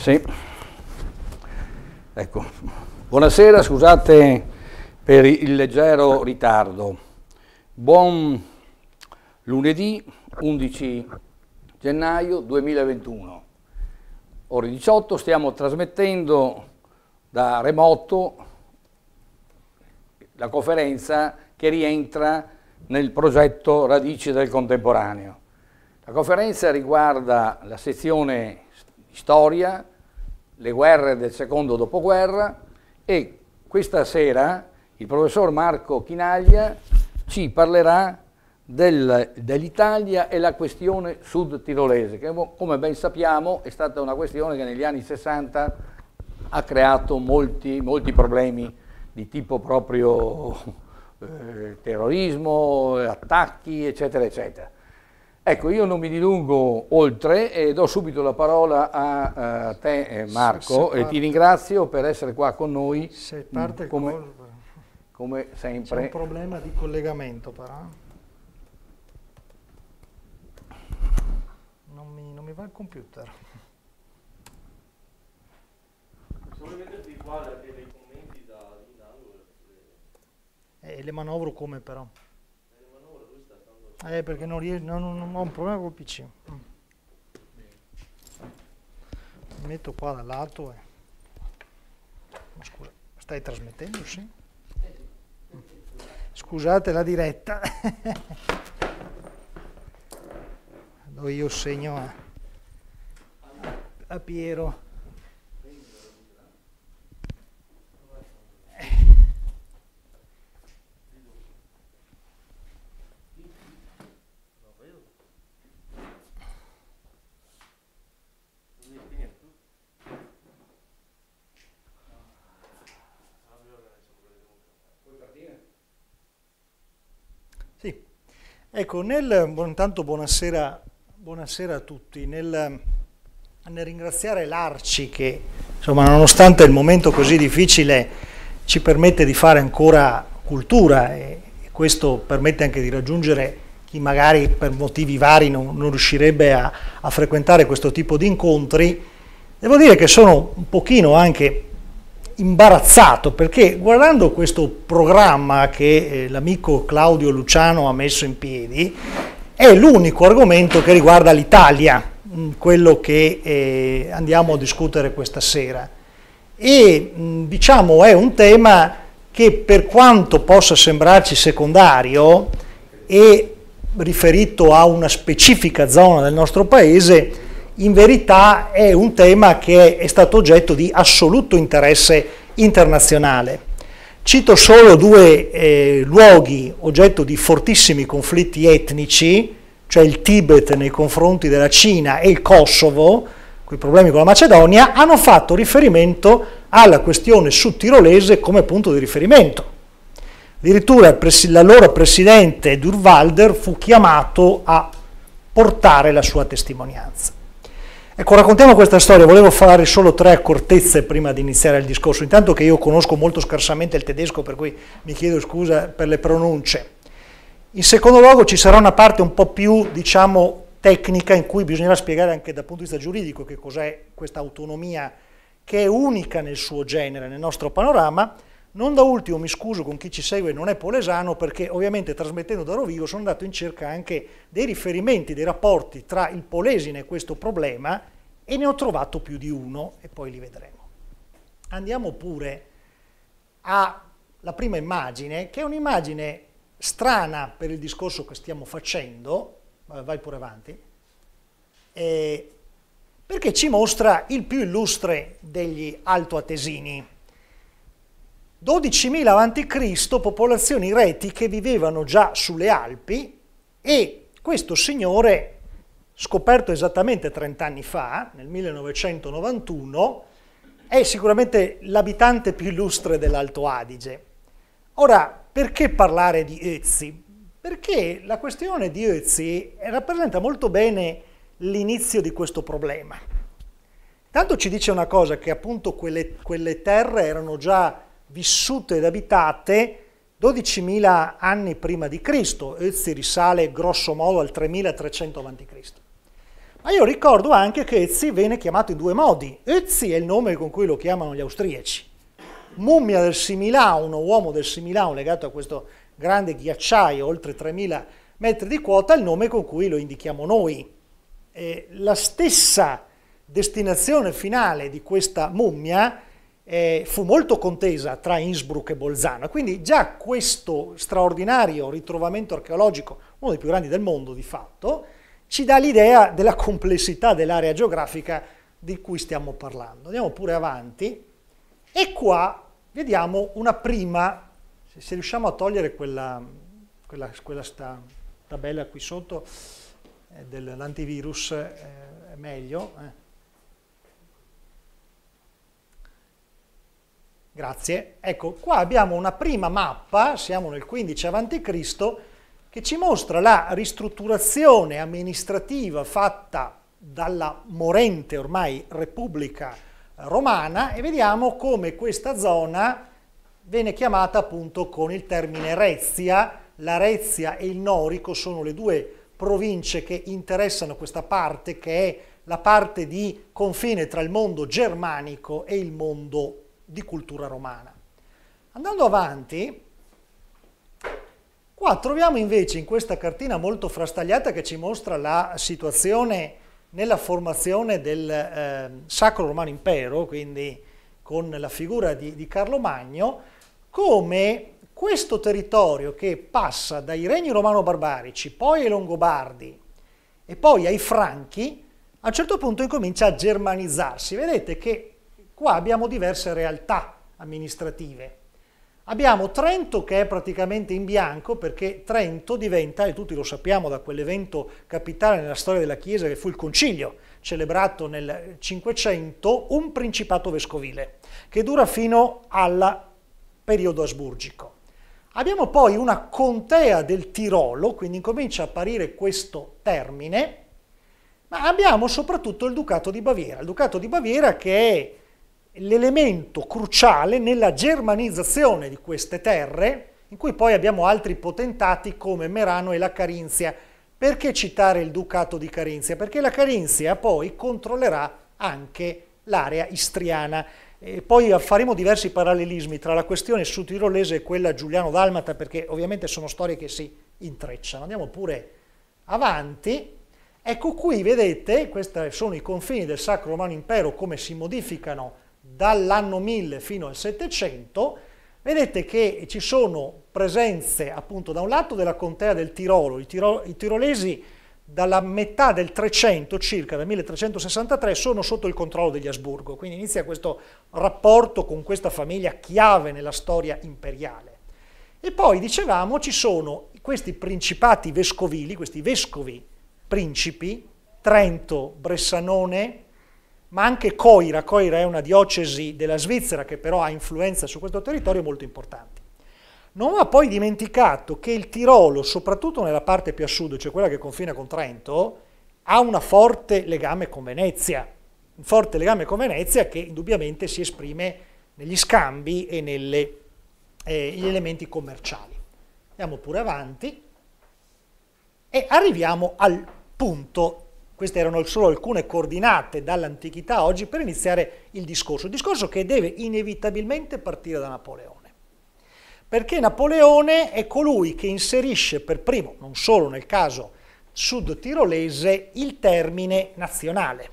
Sì. Ecco. Buonasera, scusate per il leggero ritardo. Buon lunedì 11 gennaio 2021. Ore 18 stiamo trasmettendo da remoto la conferenza che rientra nel progetto Radici del Contemporaneo. La conferenza riguarda la sezione storia, le guerre del secondo dopoguerra e questa sera il professor Marco Chinaglia ci parlerà del, dell'Italia e la questione sud tirolese, che come ben sappiamo è stata una questione che negli anni 60 ha creato molti, molti problemi di tipo proprio eh, terrorismo, attacchi, eccetera, eccetera. Ecco, io non mi dilungo oltre e do subito la parola a, a te eh, Marco e ti ringrazio per essere qua con noi. Se parte come, col... come sempre. C'è un problema di collegamento però. Non mi, non mi va il computer. Solo vederti qua dei commenti da in angolo. Eh. eh, le manovro come però. Eh, perché non riesco, no, non, no, ho un problema col PC. Mi mm. metto qua da lato e... Ma scusa, stai trasmettendo, sì? Mm. Scusate la diretta. Dove io segno a, a Piero. Ecco, nel, intanto buonasera, buonasera a tutti. Nel, nel ringraziare l'Arci che, insomma, nonostante il momento così difficile, ci permette di fare ancora cultura e, e questo permette anche di raggiungere chi magari per motivi vari non, non riuscirebbe a, a frequentare questo tipo di incontri. Devo dire che sono un pochino anche imbarazzato perché guardando questo programma che eh, l'amico Claudio Luciano ha messo in piedi, è l'unico argomento che riguarda l'Italia, mm, quello che eh, andiamo a discutere questa sera. E mm, diciamo è un tema che per quanto possa sembrarci secondario e riferito a una specifica zona del nostro paese, in verità è un tema che è stato oggetto di assoluto interesse internazionale. Cito solo due eh, luoghi oggetto di fortissimi conflitti etnici, cioè il Tibet nei confronti della Cina e il Kosovo, con i problemi con la Macedonia, hanno fatto riferimento alla questione sudtirolese come punto di riferimento. Addirittura l'allora presidente Durvalder fu chiamato a portare la sua testimonianza. Ecco, raccontiamo questa storia, volevo fare solo tre accortezze prima di iniziare il discorso, intanto che io conosco molto scarsamente il tedesco, per cui mi chiedo scusa per le pronunce. In secondo luogo ci sarà una parte un po' più, diciamo, tecnica in cui bisognerà spiegare anche dal punto di vista giuridico che cos'è questa autonomia che è unica nel suo genere, nel nostro panorama, non da ultimo mi scuso con chi ci segue, non è Polesano, perché ovviamente trasmettendo da Rovigo sono andato in cerca anche dei riferimenti, dei rapporti tra il Polesine e questo problema e ne ho trovato più di uno e poi li vedremo. Andiamo pure alla prima immagine, che è un'immagine strana per il discorso che stiamo facendo, vai pure avanti, eh, perché ci mostra il più illustre degli altoatesini 12.000 a.C. popolazioni retiche vivevano già sulle Alpi e questo signore, scoperto esattamente 30 anni fa, nel 1991, è sicuramente l'abitante più illustre dell'Alto Adige. Ora, perché parlare di Ezzi? Perché la questione di Ezzi rappresenta molto bene l'inizio di questo problema. Tanto ci dice una cosa che appunto quelle, quelle terre erano già vissute ed abitate 12.000 anni prima di Cristo, Ezzi risale grosso modo al 3300 a.C. Ma io ricordo anche che Ezzi viene chiamato in due modi. Ezzi è il nome con cui lo chiamano gli austriaci. Mummia del Similau, Similaun, uomo del Similau legato a questo grande ghiacciaio, oltre 3.000 metri di quota, è il nome con cui lo indichiamo noi. E la stessa destinazione finale di questa mummia è eh, fu molto contesa tra Innsbruck e Bolzano. Quindi già questo straordinario ritrovamento archeologico, uno dei più grandi del mondo di fatto, ci dà l'idea della complessità dell'area geografica di cui stiamo parlando. Andiamo pure avanti e qua vediamo una prima, se, se riusciamo a togliere quella, quella, quella tabella qui sotto eh, dell'antivirus eh, è meglio. Eh. Grazie. Ecco, qua abbiamo una prima mappa, siamo nel 15 a.C., che ci mostra la ristrutturazione amministrativa fatta dalla morente ormai Repubblica Romana e vediamo come questa zona viene chiamata appunto con il termine Rezia. La Rezia e il Norico sono le due province che interessano questa parte che è la parte di confine tra il mondo germanico e il mondo di cultura romana. Andando avanti, qua troviamo invece in questa cartina molto frastagliata che ci mostra la situazione nella formazione del eh, Sacro Romano Impero, quindi con la figura di, di Carlo Magno, come questo territorio che passa dai regni romano-barbarici, poi ai Longobardi e poi ai Franchi, a un certo punto incomincia a germanizzarsi. Vedete che Qua abbiamo diverse realtà amministrative. Abbiamo Trento che è praticamente in bianco perché Trento diventa, e tutti lo sappiamo da quell'evento capitale nella storia della Chiesa che fu il concilio, celebrato nel 500, un principato vescovile che dura fino al periodo asburgico. Abbiamo poi una contea del Tirolo, quindi incomincia a apparire questo termine, ma abbiamo soprattutto il Ducato di Baviera, il Ducato di Baviera che è l'elemento cruciale nella germanizzazione di queste terre, in cui poi abbiamo altri potentati come Merano e la Carinzia. Perché citare il Ducato di Carinzia? Perché la Carinzia poi controllerà anche l'area istriana. E poi faremo diversi parallelismi tra la questione su sudtirolese e quella giuliano-dalmata, perché ovviamente sono storie che si intrecciano. Andiamo pure avanti. Ecco qui, vedete, questi sono i confini del Sacro Romano Impero, come si modificano dall'anno 1000 fino al 700, vedete che ci sono presenze appunto da un lato della contea del Tirolo, i, tiro, i tirolesi dalla metà del 300 circa, dal 1363, sono sotto il controllo degli Asburgo, quindi inizia questo rapporto con questa famiglia chiave nella storia imperiale. E poi, dicevamo, ci sono questi principati vescovili, questi vescovi principi, Trento, Bressanone, ma anche Coira, Coira è una diocesi della Svizzera che però ha influenza su questo territorio molto importante. Non va poi dimenticato che il Tirolo, soprattutto nella parte più a sud, cioè quella che confina con Trento, ha un forte legame con Venezia, un forte legame con Venezia che indubbiamente si esprime negli scambi e negli eh, elementi commerciali. Andiamo pure avanti e arriviamo al punto queste erano solo alcune coordinate dall'antichità oggi per iniziare il discorso, il discorso che deve inevitabilmente partire da Napoleone. Perché Napoleone è colui che inserisce per primo, non solo nel caso sud tirolese, il termine nazionale.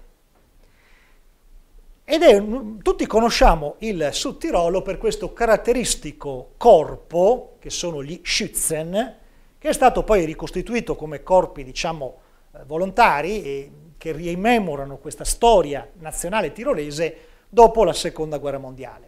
Ed è, tutti conosciamo il Sud Tirolo per questo caratteristico corpo, che sono gli Schützen, che è stato poi ricostituito come corpi, diciamo, eh, volontari che rimemorano questa storia nazionale tirolese dopo la seconda guerra mondiale.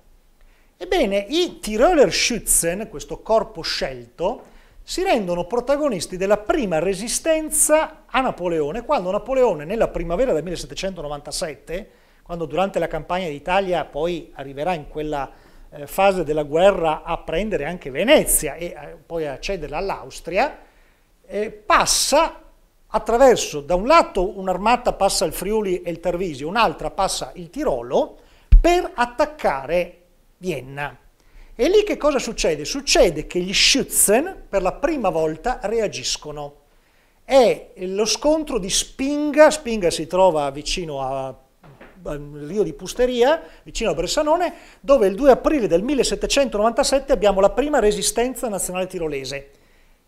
Ebbene, i Tiroler Schützen, questo corpo scelto, si rendono protagonisti della prima resistenza a Napoleone, quando Napoleone nella primavera del 1797, quando durante la campagna d'Italia poi arriverà in quella eh, fase della guerra a prendere anche Venezia e eh, poi a cederla all'Austria, eh, passa attraverso, da un lato un'armata passa il Friuli e il Tarvisio, un'altra passa il Tirolo, per attaccare Vienna. E lì che cosa succede? Succede che gli Schützen per la prima volta reagiscono. È lo scontro di Spinga, Spinga si trova vicino a Rio di Pusteria, vicino a Bressanone, dove il 2 aprile del 1797 abbiamo la prima resistenza nazionale tirolese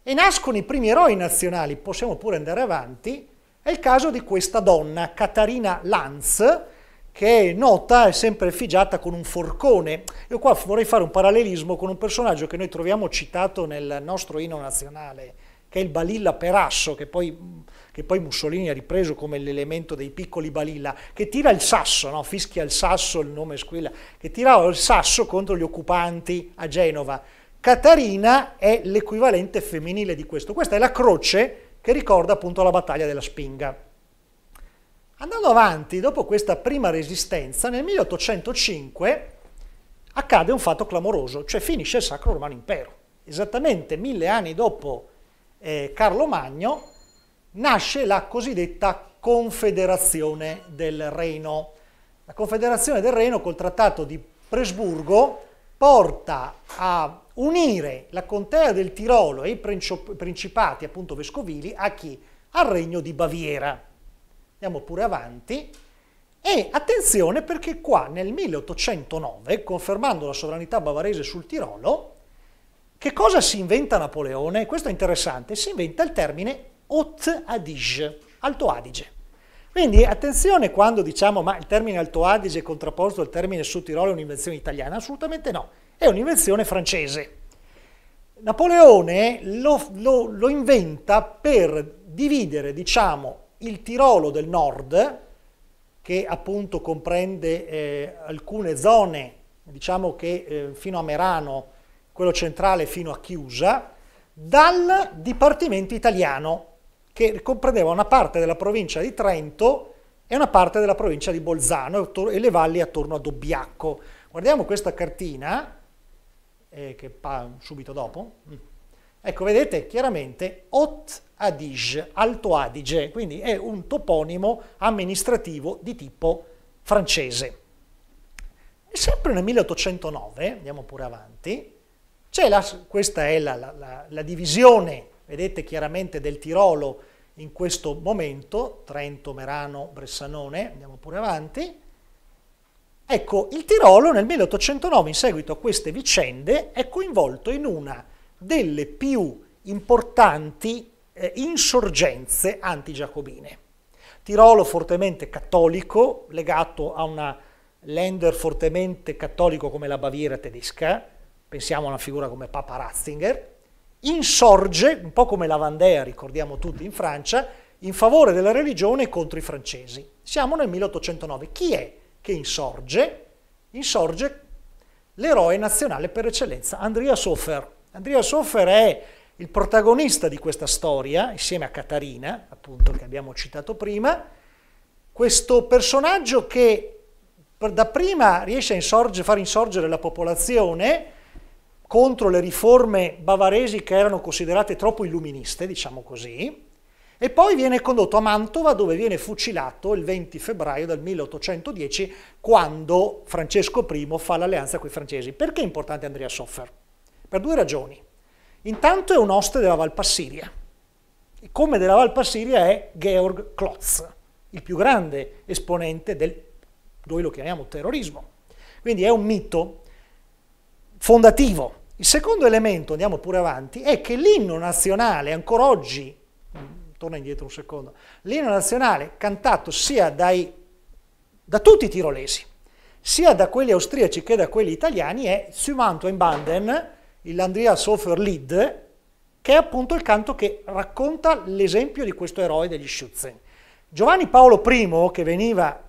e nascono i primi eroi nazionali, possiamo pure andare avanti, è il caso di questa donna, Catarina Lanz, che è nota e sempre effigiata con un forcone. Io qua vorrei fare un parallelismo con un personaggio che noi troviamo citato nel nostro inno nazionale, che è il Balilla Perasso, che poi, che poi Mussolini ha ripreso come l'elemento dei piccoli Balilla, che tira il sasso, no? fischia il sasso, il nome squilla, che tirava il sasso contro gli occupanti a Genova. Catarina è l'equivalente femminile di questo. Questa è la croce che ricorda appunto la battaglia della Spinga. Andando avanti, dopo questa prima resistenza, nel 1805 accade un fatto clamoroso, cioè finisce il Sacro Romano Impero. Esattamente mille anni dopo eh, Carlo Magno nasce la cosiddetta Confederazione del Reno. La Confederazione del Reno col Trattato di Presburgo porta a unire la contea del Tirolo e i principati, appunto vescovili, a chi? Al regno di Baviera. Andiamo pure avanti. E attenzione perché qua nel 1809, confermando la sovranità bavarese sul Tirolo, che cosa si inventa Napoleone? Questo è interessante, si inventa il termine Haute Adige, Alto Adige. Quindi attenzione quando diciamo ma il termine Alto Adige è contrapposto al termine Sud Tirolo è un'invenzione italiana, assolutamente no, è un'invenzione francese. Napoleone lo, lo, lo inventa per dividere diciamo, il Tirolo del nord, che appunto comprende eh, alcune zone, diciamo che eh, fino a Merano, quello centrale fino a Chiusa, dal Dipartimento italiano, che comprendeva una parte della provincia di Trento e una parte della provincia di Bolzano e le valli attorno a Dobbiacco. Guardiamo questa cartina, eh, che subito dopo. Mm. Ecco, vedete chiaramente Haut Adige, Alto Adige, quindi è un toponimo amministrativo di tipo francese. E sempre nel 1809, andiamo pure avanti, la, questa è la, la, la divisione vedete chiaramente del Tirolo in questo momento, Trento, Merano, Bressanone, andiamo pure avanti. Ecco, il Tirolo nel 1809, in seguito a queste vicende, è coinvolto in una delle più importanti eh, insorgenze antigiacobine. Tirolo fortemente cattolico, legato a una lender fortemente cattolico come la Baviera tedesca, pensiamo a una figura come Papa Ratzinger, insorge, un po' come la Vandea, ricordiamo tutti, in Francia, in favore della religione contro i francesi. Siamo nel 1809. Chi è che insorge? Insorge l'eroe nazionale per eccellenza, Andrea Soffer. Andrea Soffer è il protagonista di questa storia, insieme a Catarina, appunto, che abbiamo citato prima, questo personaggio che dapprima riesce a insorge, far insorgere la popolazione, contro le riforme bavaresi che erano considerate troppo illuministe, diciamo così, e poi viene condotto a Mantova dove viene fucilato il 20 febbraio del 1810 quando Francesco I fa l'alleanza con i francesi. Perché è importante Andrea Soffer? Per due ragioni. Intanto è un oste della Valpassiria e come della Valpassiria è Georg Klotz, il più grande esponente del, noi lo chiamiamo terrorismo. Quindi è un mito fondativo il secondo elemento, andiamo pure avanti, è che l'inno nazionale ancora oggi, mm, torna indietro un secondo, l'inno nazionale cantato sia dai, da tutti i tirolesi, sia da quelli austriaci che da quelli italiani è Sumanto in Banden, il Andrea Sofer Lied, che è appunto il canto che racconta l'esempio di questo eroe degli Schützen. Giovanni Paolo I, che veniva,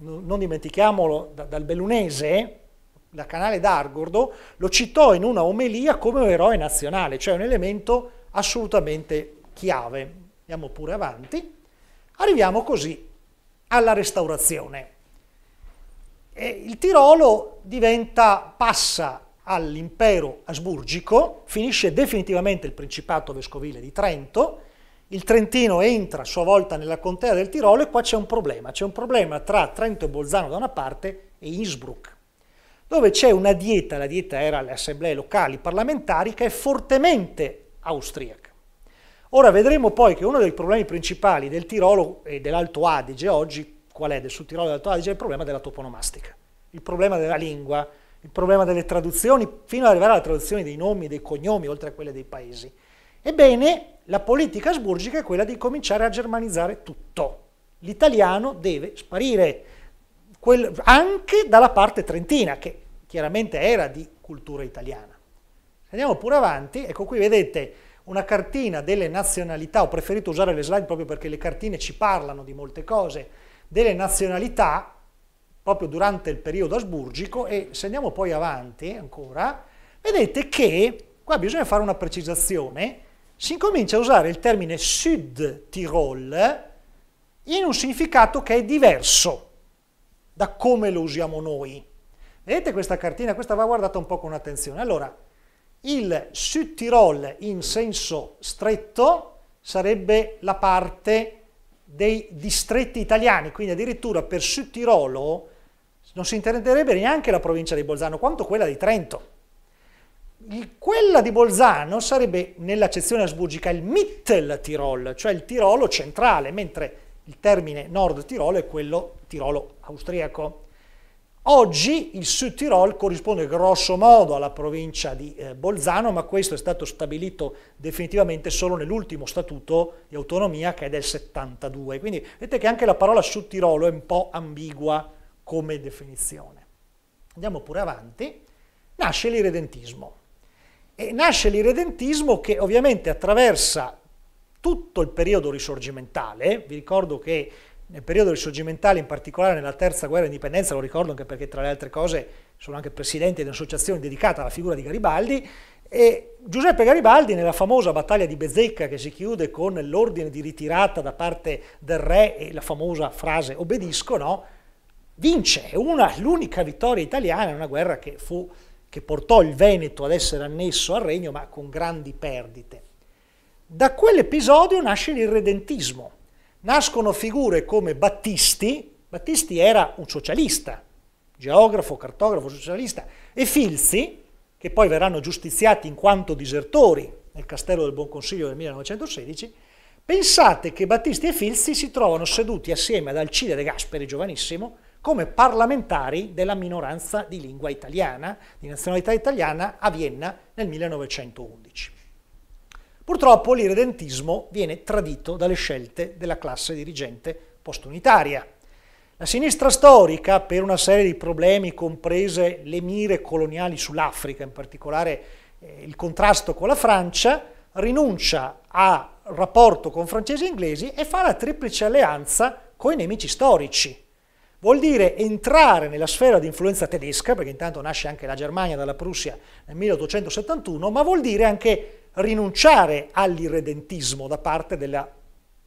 non dimentichiamolo, da, dal bellunese, da Canale d'Argordo, lo citò in una omelia come un eroe nazionale, cioè un elemento assolutamente chiave. Andiamo pure avanti. Arriviamo così alla restaurazione. E eh, il Tirolo diventa, passa all'impero asburgico, finisce definitivamente il principato vescovile di Trento, il Trentino entra a sua volta nella contea del Tirolo e qua c'è un problema, c'è un problema tra Trento e Bolzano da una parte e Innsbruck dove c'è una dieta, la dieta era le assemblee locali parlamentari, che è fortemente austriaca. Ora vedremo poi che uno dei problemi principali del Tirolo e dell'Alto Adige oggi, qual è del Sud Tirolo e dell'Alto Adige, è il problema della toponomastica, il problema della lingua, il problema delle traduzioni, fino ad arrivare alla traduzione dei nomi, dei cognomi, oltre a quelle dei paesi. Ebbene, la politica asburgica è quella di cominciare a germanizzare tutto. L'italiano deve sparire quel, anche dalla parte trentina, che chiaramente era di cultura italiana. Andiamo pure avanti, ecco qui vedete una cartina delle nazionalità, ho preferito usare le slide proprio perché le cartine ci parlano di molte cose, delle nazionalità proprio durante il periodo asburgico e se andiamo poi avanti ancora, vedete che qua bisogna fare una precisazione, si incomincia a usare il termine Sud Tirol in un significato che è diverso da come lo usiamo noi. Vedete questa cartina? Questa va guardata un po' con attenzione. Allora, il Südtirol in senso stretto sarebbe la parte dei distretti italiani, quindi addirittura per Südtirolo non si intenderebbe neanche la provincia di Bolzano, quanto quella di Trento. Quella di Bolzano sarebbe, nell'accezione asburgica, il Mittel Tirol, cioè il Tirolo centrale, mentre il termine Nord Tirolo è quello Tirolo austriaco. Oggi il Sud Tirol corrisponde grosso modo alla provincia di eh, Bolzano, ma questo è stato stabilito definitivamente solo nell'ultimo statuto di autonomia che è del 72. Quindi vedete che anche la parola Sud Tirolo è un po' ambigua come definizione. Andiamo pure avanti. Nasce l'irredentismo. E nasce l'irredentismo che ovviamente attraversa tutto il periodo risorgimentale. Vi ricordo che nel periodo risorgimentale, in particolare nella terza guerra d'indipendenza, lo ricordo anche perché tra le altre cose sono anche presidente di un'associazione dedicata alla figura di Garibaldi, e Giuseppe Garibaldi nella famosa battaglia di Bezzecca che si chiude con l'ordine di ritirata da parte del re e la famosa frase obbedisco, no? vince, è l'unica vittoria italiana in una guerra che, fu, che portò il Veneto ad essere annesso al regno ma con grandi perdite. Da quell'episodio nasce l'irredentismo, nascono figure come Battisti, Battisti era un socialista, geografo, cartografo, socialista, e Filzi, che poi verranno giustiziati in quanto disertori nel Castello del Buon Consiglio del 1916, pensate che Battisti e Filzi si trovano seduti assieme ad Alcide De Gasperi, giovanissimo, come parlamentari della minoranza di lingua italiana, di nazionalità italiana, a Vienna nel 1911. Purtroppo l'irredentismo viene tradito dalle scelte della classe dirigente postunitaria. La sinistra storica, per una serie di problemi, comprese le mire coloniali sull'Africa, in particolare eh, il contrasto con la Francia, rinuncia a rapporto con francesi e inglesi e fa la triplice alleanza con i nemici storici. Vuol dire entrare nella sfera di influenza tedesca, perché intanto nasce anche la Germania dalla Prussia nel 1871, ma vuol dire anche rinunciare all'irredentismo da parte della,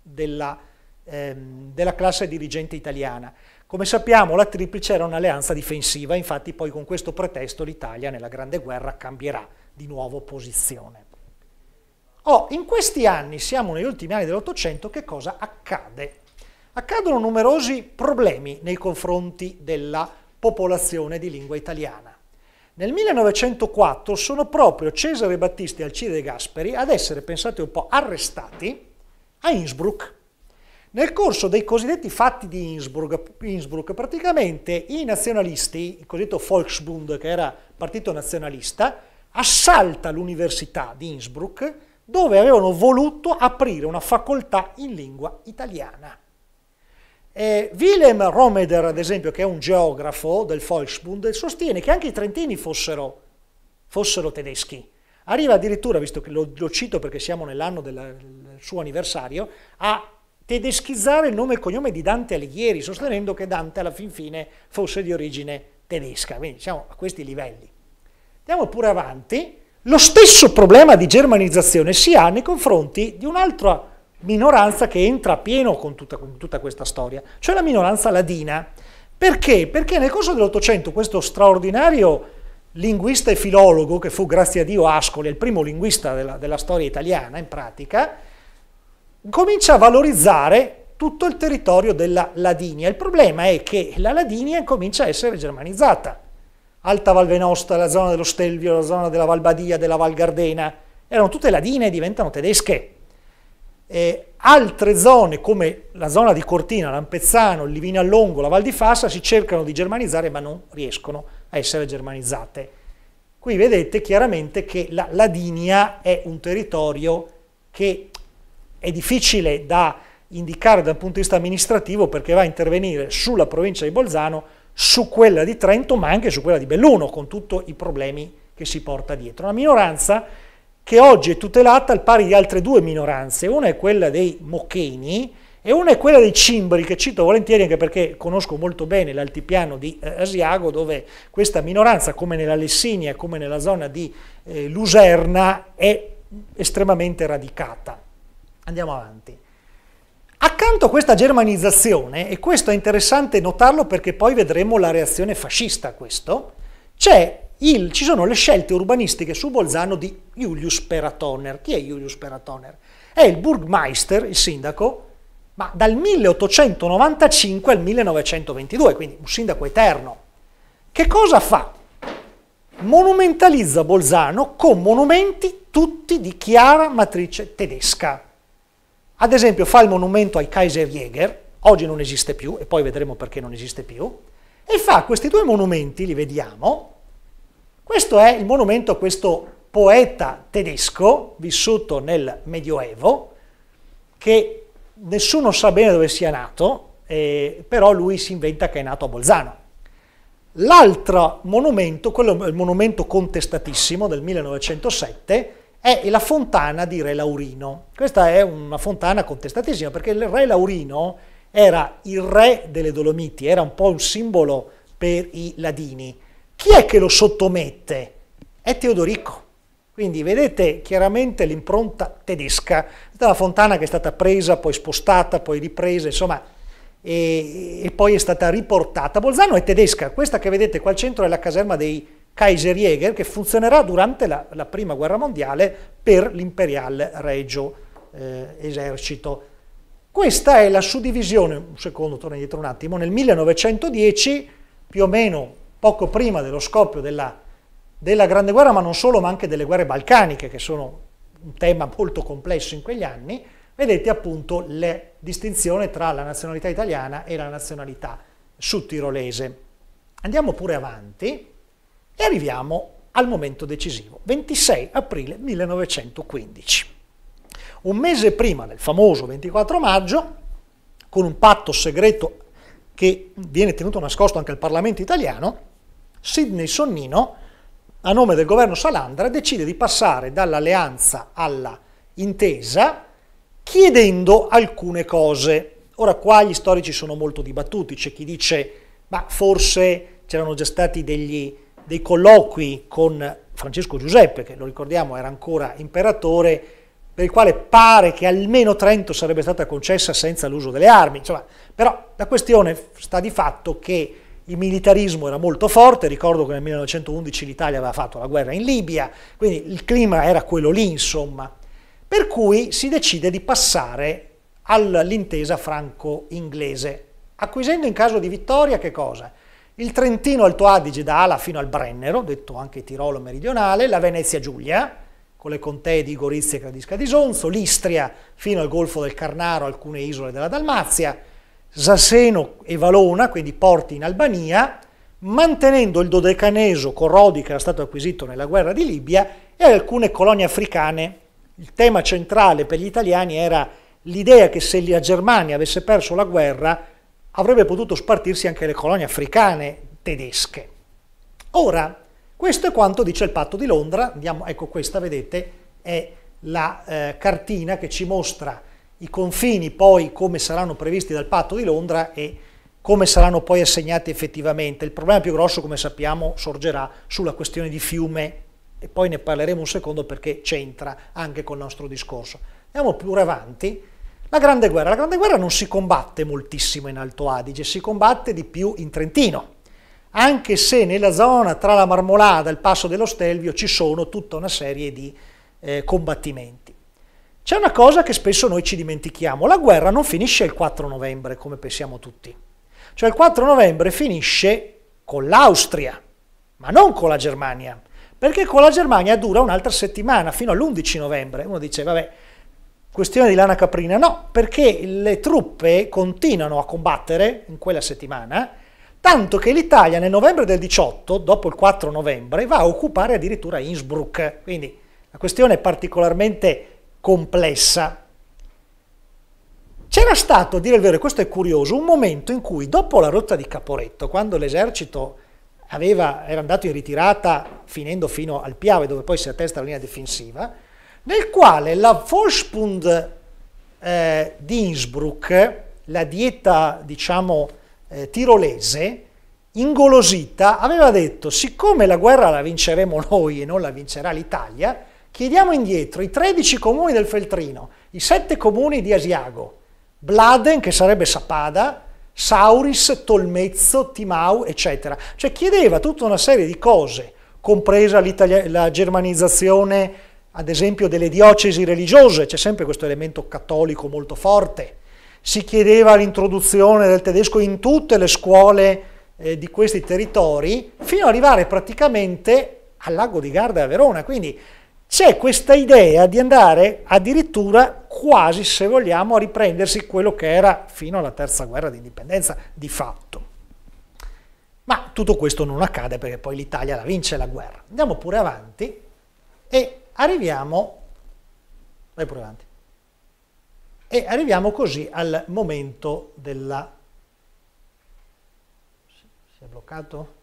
della, ehm, della classe dirigente italiana. Come sappiamo la triplice era un'alleanza difensiva, infatti poi con questo pretesto l'Italia nella Grande Guerra cambierà di nuovo posizione. Oh, in questi anni, siamo negli ultimi anni dell'Ottocento, che cosa accade? Accadono numerosi problemi nei confronti della popolazione di lingua italiana. Nel 1904 sono proprio Cesare Battisti e Alcide Gasperi ad essere, pensate un po', arrestati a Innsbruck. Nel corso dei cosiddetti fatti di Innsbruck, Innsbruck, praticamente i nazionalisti, il cosiddetto Volksbund, che era partito nazionalista, assalta l'università di Innsbruck dove avevano voluto aprire una facoltà in lingua italiana. Eh, Wilhelm Romeder, ad esempio, che è un geografo del Volksbund, sostiene che anche i trentini fossero, fossero tedeschi. Arriva addirittura, visto che lo, lo cito perché siamo nell'anno del suo anniversario, a tedeschizzare il nome e il cognome di Dante Alighieri, sostenendo che Dante alla fin fine fosse di origine tedesca. Quindi siamo a questi livelli. Andiamo pure avanti. Lo stesso problema di germanizzazione si ha nei confronti di un'altra minoranza che entra a pieno con tutta, con tutta questa storia, cioè la minoranza ladina. Perché? Perché nel corso dell'Ottocento questo straordinario linguista e filologo, che fu grazie a Dio Ascoli, il primo linguista della, della, storia italiana in pratica, comincia a valorizzare tutto il territorio della Ladinia. Il problema è che la Ladinia comincia a essere germanizzata. Alta Val Venosta, la zona dello Stelvio, la zona della Valbadia, della Val Gardena, erano tutte ladine e diventano tedesche. Eh, altre zone come la zona di Cortina, Lampezzano, il Livino Allongo, la Val di Fassa si cercano di germanizzare ma non riescono a essere germanizzate. Qui vedete chiaramente che la Ladinia è un territorio che è difficile da indicare dal punto di vista amministrativo perché va a intervenire sulla provincia di Bolzano, su quella di Trento ma anche su quella di Belluno con tutti i problemi che si porta dietro. Una minoranza che oggi è tutelata al pari di altre due minoranze, una è quella dei Mocheni e una è quella dei Cimbri, che cito volentieri anche perché conosco molto bene l'altipiano di eh, Asiago, dove questa minoranza, come nella Lessinia, come nella zona di eh, Luserna, è estremamente radicata. Andiamo avanti. Accanto a questa germanizzazione, e questo è interessante notarlo perché poi vedremo la reazione fascista a questo, c'è il, ci sono le scelte urbanistiche su Bolzano di Julius Peratoner. Chi è Julius Peratoner? È il burgmeister, il sindaco, ma dal 1895 al 1922, quindi un sindaco eterno. Che cosa fa? Monumentalizza Bolzano con monumenti tutti di chiara matrice tedesca. Ad esempio fa il monumento ai Kaiser Jäger, oggi non esiste più, e poi vedremo perché non esiste più, e fa questi due monumenti, li vediamo, questo è il monumento a questo poeta tedesco vissuto nel Medioevo, che nessuno sa bene dove sia nato, eh, però lui si inventa che è nato a Bolzano. L'altro monumento, quello, il monumento contestatissimo del 1907, è la fontana di Re Laurino. Questa è una fontana contestatissima perché il Re Laurino era il re delle Dolomiti, era un po' un simbolo per i ladini. Chi è che lo sottomette? È Teodorico. Quindi vedete chiaramente l'impronta tedesca della fontana che è stata presa, poi spostata, poi ripresa, insomma, e, e, poi è stata riportata. Bolzano è tedesca, questa che vedete qua al centro è la caserma dei Kaiserjäger che funzionerà durante la, la Prima Guerra Mondiale per l'Imperial Regio eh, Esercito. Questa è la suddivisione, un secondo, torno indietro un attimo, nel 1910, più o meno poco prima dello scoppio della, della Grande Guerra, ma non solo, ma anche delle guerre balcaniche, che sono un tema molto complesso in quegli anni, vedete appunto la distinzione tra la nazionalità italiana e la nazionalità sudtirolese. Andiamo pure avanti e arriviamo al momento decisivo, 26 aprile 1915. Un mese prima del famoso 24 maggio, con un patto segreto che viene tenuto nascosto anche al Parlamento italiano, Sidney Sonnino, a nome del governo Salandra, decide di passare dall'alleanza alla intesa chiedendo alcune cose. Ora qua gli storici sono molto dibattuti, c'è chi dice ma forse c'erano già stati degli, dei colloqui con Francesco Giuseppe, che lo ricordiamo era ancora imperatore, per il quale pare che almeno Trento sarebbe stata concessa senza l'uso delle armi. Insomma, però la questione sta di fatto che il militarismo era molto forte, ricordo che nel 1911 l'Italia aveva fatto la guerra in Libia, quindi il clima era quello lì, insomma. Per cui si decide di passare all'intesa franco-inglese, acquisendo in caso di vittoria che cosa? Il Trentino Alto Adige da Ala fino al Brennero, detto anche Tirolo meridionale, la Venezia Giulia, con le contee di Gorizia e Gradisca di Sonzo, l'Istria fino al Golfo del Carnaro, alcune isole della Dalmazia, Zaseno e Valona, quindi porti in Albania, mantenendo il dodecaneso con Rodi che era stato acquisito nella guerra di Libia e alcune colonie africane. Il tema centrale per gli italiani era l'idea che se la Germania avesse perso la guerra avrebbe potuto spartirsi anche le colonie africane tedesche. Ora, questo è quanto dice il patto di Londra, Andiamo, ecco questa vedete è la eh, cartina che ci mostra i confini poi come saranno previsti dal patto di Londra e come saranno poi assegnati effettivamente. Il problema più grosso, come sappiamo, sorgerà sulla questione di fiume e poi ne parleremo un secondo perché c'entra anche col nostro discorso. Andiamo pure avanti. La Grande Guerra. La Grande Guerra non si combatte moltissimo in Alto Adige, si combatte di più in Trentino, anche se nella zona tra la Marmolada e il Passo dello Stelvio ci sono tutta una serie di eh, combattimenti. C'è una cosa che spesso noi ci dimentichiamo, la guerra non finisce il 4 novembre come pensiamo tutti, cioè il 4 novembre finisce con l'Austria, ma non con la Germania, perché con la Germania dura un'altra settimana, fino all'11 novembre. Uno dice, vabbè, questione di lana caprina, no, perché le truppe continuano a combattere in quella settimana, tanto che l'Italia nel novembre del 18, dopo il 4 novembre, va a occupare addirittura Innsbruck. Quindi la questione è particolarmente complessa. C'era stato, a dire il vero, e questo è curioso, un momento in cui dopo la rotta di Caporetto, quando l'esercito aveva, era andato in ritirata finendo fino al Piave, dove poi si attesta la linea difensiva, nel quale la Volksbund eh, di Innsbruck, la dieta, diciamo, eh, tirolese, ingolosita, aveva detto, siccome la guerra la vinceremo noi e non la vincerà l'Italia, Chiediamo indietro i 13 comuni del Feltrino, i 7 comuni di Asiago, Bladen, che sarebbe Sapada, Sauris, Tolmezzo, Timau, eccetera. Cioè chiedeva tutta una serie di cose, compresa la germanizzazione, ad esempio, delle diocesi religiose, c'è sempre questo elemento cattolico molto forte. Si chiedeva l'introduzione del tedesco in tutte le scuole eh, di questi territori, fino ad arrivare praticamente al lago di Garda a Verona. Quindi c'è questa idea di andare addirittura quasi, se vogliamo, a riprendersi quello che era fino alla terza guerra d'indipendenza di fatto. Ma tutto questo non accade perché poi l'Italia la vince la guerra. Andiamo pure avanti e arriviamo, vai pure avanti, e arriviamo così al momento della... Si è bloccato?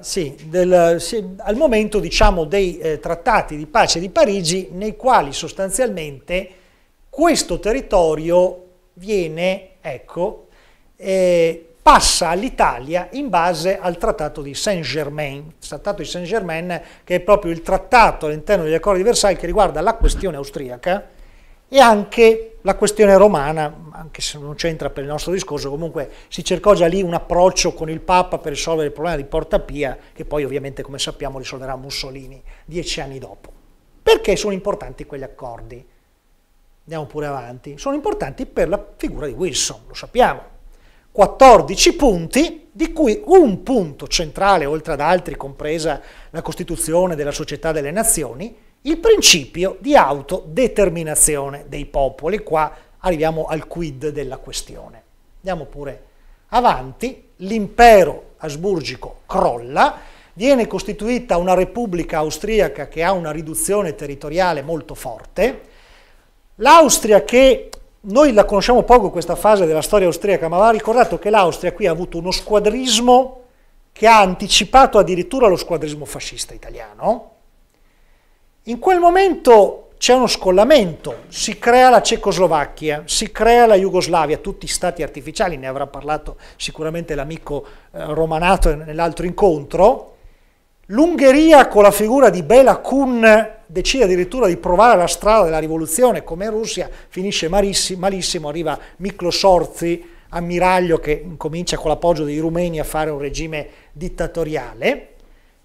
Sì, del, sì, al momento diciamo, dei eh, trattati di pace di Parigi nei quali sostanzialmente questo territorio viene, ecco, eh, passa all'Italia in base al trattato di Saint-Germain, trattato di Saint-Germain che è proprio il trattato all'interno degli accordi di Versailles che riguarda la questione austriaca, e anche la questione romana, anche se non c'entra per il nostro discorso, comunque si cercò già lì un approccio con il Papa per risolvere il problema di Porta Pia, che poi ovviamente come sappiamo risolverà Mussolini dieci anni dopo. Perché sono importanti quegli accordi? Andiamo pure avanti. Sono importanti per la figura di Wilson, lo sappiamo. 14 punti, di cui un punto centrale, oltre ad altri, compresa la Costituzione della Società delle Nazioni, il principio di autodeterminazione dei popoli. Qua arriviamo al quid della questione. Andiamo pure avanti, l'impero asburgico crolla, viene costituita una repubblica austriaca che ha una riduzione territoriale molto forte, l'Austria che noi la conosciamo poco questa fase della storia austriaca, ma va ricordato che l'Austria qui ha avuto uno squadrismo che ha anticipato addirittura lo squadrismo fascista italiano, in quel momento c'è uno scollamento, si crea la Cecoslovacchia, si crea la Jugoslavia, tutti stati artificiali, ne avrà parlato sicuramente l'amico eh, Romanato nell'altro incontro. L'Ungheria con la figura di Bela Kun decide addirittura di provare la strada della rivoluzione, come Russia, finisce malissimo, arriva Miklos Orzi, ammiraglio che comincia con l'appoggio dei rumeni a fare un regime dittatoriale.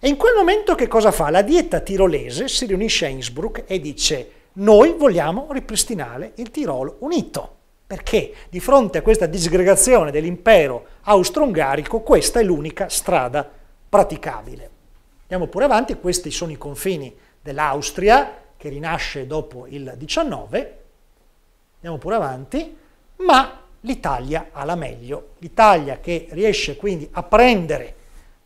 E in quel momento che cosa fa? La dieta tirolese si riunisce a Innsbruck e dice noi vogliamo ripristinare il Tirolo unito, perché di fronte a questa disgregazione dell'impero austro-ungarico questa è l'unica strada praticabile. Andiamo pure avanti, questi sono i confini dell'Austria che rinasce dopo il 19, andiamo pure avanti, ma l'Italia ha la meglio, l'Italia che riesce quindi a prendere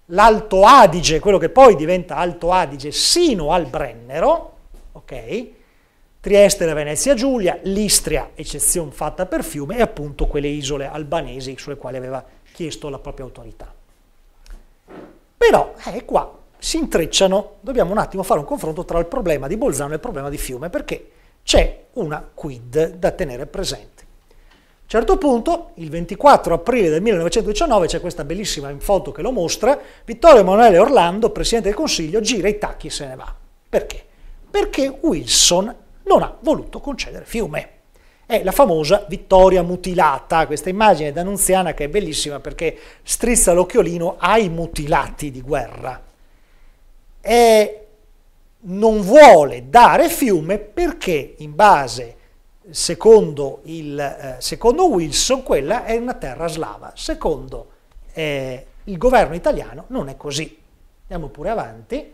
l'Alto Adige, quello che poi diventa Alto Adige, sino al Brennero, ok? Trieste, la Venezia Giulia, l'Istria, eccezione fatta per fiume, e appunto quelle isole albanesi sulle quali aveva chiesto la propria autorità. Però, eh, qua si intrecciano, dobbiamo un attimo fare un confronto tra il problema di Bolzano e il problema di Fiume, perché c'è una quid da tenere presente. A un certo punto, il 24 aprile del 1919, c'è questa bellissima foto che lo mostra, Vittorio Emanuele Orlando, Presidente del Consiglio, gira i tacchi e se ne va. Perché? Perché Wilson non ha voluto concedere fiume. È la famosa vittoria mutilata, questa immagine d'Annunziana che è bellissima perché strizza l'occhiolino ai mutilati di guerra. E non vuole dare fiume perché in base a secondo, il, eh, secondo Wilson quella è una terra slava, secondo eh, il governo italiano non è così. Andiamo pure avanti.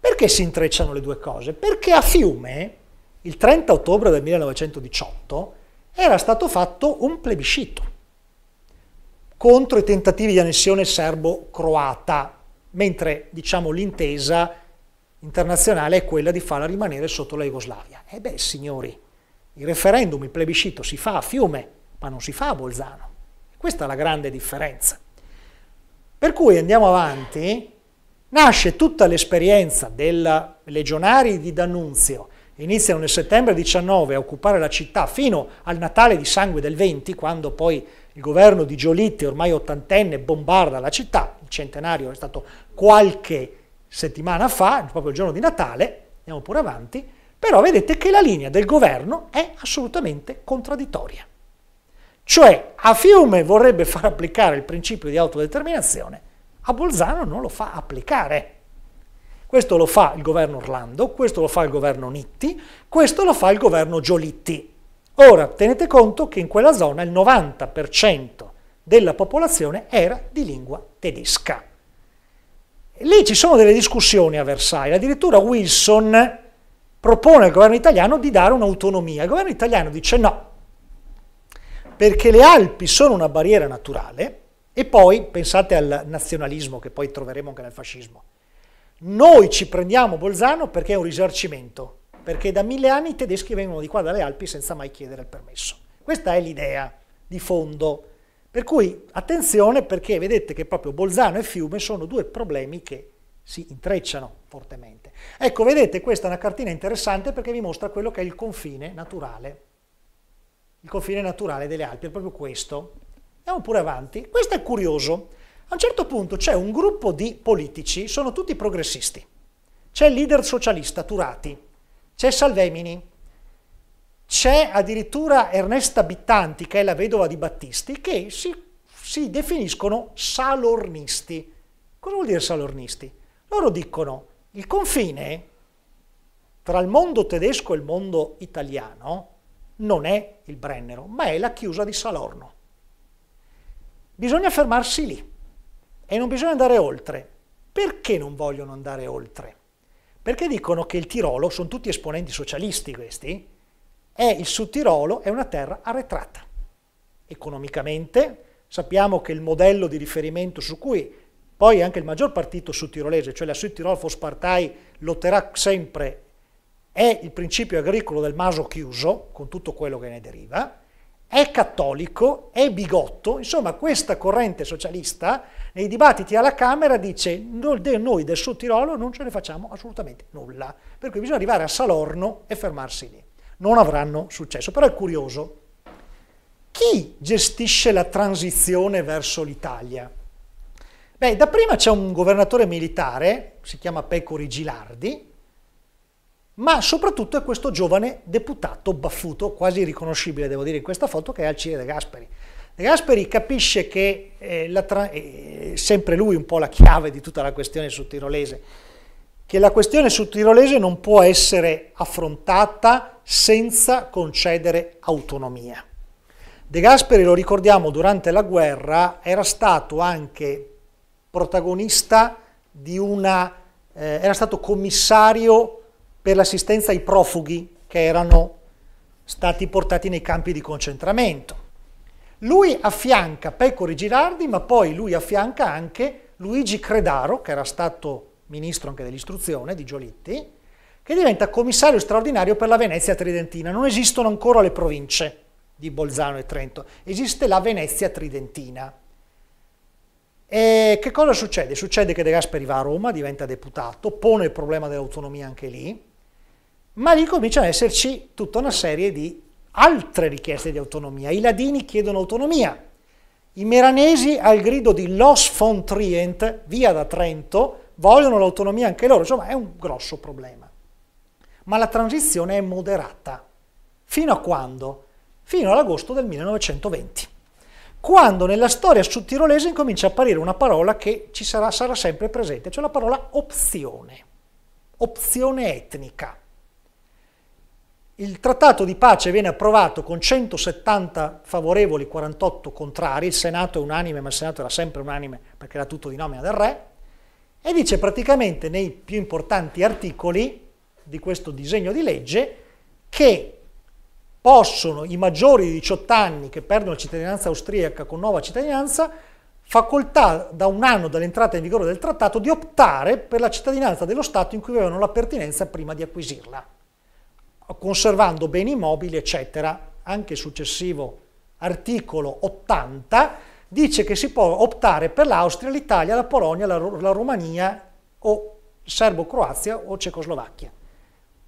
Perché si intrecciano le due cose? Perché a Fiume, il 30 ottobre del 1918, era stato fatto un plebiscito contro i tentativi di annessione serbo-croata, mentre diciamo, l'intesa internazionale è quella di farla rimanere sotto la Jugoslavia. E eh beh, signori, il referendum, il plebiscito si fa a Fiume, ma non si fa a Bolzano. Questa è la grande differenza. Per cui andiamo avanti, nasce tutta l'esperienza dei legionari di D'Annunzio, iniziano nel settembre 19 a occupare la città fino al Natale di sangue del 20, quando poi il governo di Giolitti, ormai ottantenne, bombarda la città, il centenario è stato qualche settimana fa, proprio il giorno di Natale, andiamo pure avanti, però vedete che la linea del governo è assolutamente contraddittoria. Cioè a Fiume vorrebbe far applicare il principio di autodeterminazione, a Bolzano non lo fa applicare. Questo lo fa il governo Orlando, questo lo fa il governo Nitti, questo lo fa il governo Giolitti. Ora, tenete conto che in quella zona il 90% della popolazione era di lingua tedesca. Lì ci sono delle discussioni a Versailles, addirittura Wilson propone al governo italiano di dare un'autonomia. Il governo italiano dice no, perché le Alpi sono una barriera naturale e poi pensate al nazionalismo che poi troveremo anche nel fascismo. Noi ci prendiamo Bolzano perché è un risarcimento, perché da mille anni i tedeschi vengono di qua dalle Alpi senza mai chiedere il permesso. Questa è l'idea di fondo. Per cui attenzione perché vedete che proprio Bolzano e Fiume sono due problemi che si intrecciano fortemente. Ecco, vedete, questa è una cartina interessante perché vi mostra quello che è il confine naturale. Il confine naturale delle Alpi è proprio questo. Andiamo pure avanti. Questo è curioso. A un certo punto c'è un gruppo di politici, sono tutti progressisti. C'è il leader socialista Turati, c'è Salvemini, c'è addirittura Ernesta Bittanti, che è la vedova di Battisti, che si, si definiscono salornisti. Cosa vuol dire salornisti? Loro dicono il confine tra il mondo tedesco e il mondo italiano non è il Brennero, ma è la chiusa di Salorno. Bisogna fermarsi lì e non bisogna andare oltre. Perché non vogliono andare oltre? Perché dicono che il Tirolo, sono tutti esponenti socialisti questi, è il Sud Tirolo è una terra arretrata. Economicamente sappiamo che il modello di riferimento su cui poi anche il maggior partito sudtirolese, cioè la Südtirol-Volkspartei, lotterà sempre, è il principio agricolo del maso chiuso, con tutto quello che ne deriva, è cattolico, è bigotto, insomma questa corrente socialista nei dibattiti alla Camera dice noi del Sud Tirolo non ce ne facciamo assolutamente nulla, per cui bisogna arrivare a Salorno e fermarsi lì. Non avranno successo, però è curioso, chi gestisce la transizione verso l'Italia? Beh, dapprima c'è un governatore militare, si chiama Pecori Gilardi, ma soprattutto è questo giovane deputato baffuto, quasi riconoscibile devo dire in questa foto, che è Alcide De Gasperi. De Gasperi capisce che eh, tra- è eh, sempre lui un po' la chiave di tutta la questione sul tirolese, che la questione sul tirolese non può essere affrontata senza concedere autonomia. De Gasperi, lo ricordiamo, durante la guerra era stato anche protagonista di una... Eh, era stato commissario per l'assistenza ai profughi che erano stati portati nei campi di concentramento. Lui affianca Pecori Girardi, ma poi lui affianca anche Luigi Credaro, che era stato ministro anche dell'istruzione di Giolitti, che diventa commissario straordinario per la Venezia Tridentina. Non esistono ancora le province di Bolzano e Trento, esiste la Venezia Tridentina. E che cosa succede? Succede che De Gasperi va a Roma, diventa deputato, pone il problema dell'autonomia anche lì, ma lì comincia ad esserci tutta una serie di altre richieste di autonomia. I ladini chiedono autonomia, i meranesi al grido di Los von Trient, via da Trento, vogliono l'autonomia anche loro, insomma è un grosso problema. Ma la transizione è moderata. Fino a quando? Fino all'agosto del 1920 quando nella storia tirolese incomincia a apparire una parola che ci sarà, sarà sempre presente, cioè la parola opzione, opzione etnica. Il trattato di pace viene approvato con 170 favorevoli, 48 contrari, il Senato è unanime, ma il Senato era sempre unanime perché era tutto di nomina del re, e dice praticamente nei più importanti articoli di questo disegno di legge che possono i maggiori di 18 anni che perdono la cittadinanza austriaca con nuova cittadinanza facoltà da un anno dall'entrata in vigore del trattato di optare per la cittadinanza dello Stato in cui avevano la pertinenza prima di acquisirla, conservando beni immobili, eccetera. Anche il successivo articolo 80 dice che si può optare per l'Austria, l'Italia, la Polonia, la, la Romania o Serbo-Croazia o Cecoslovacchia.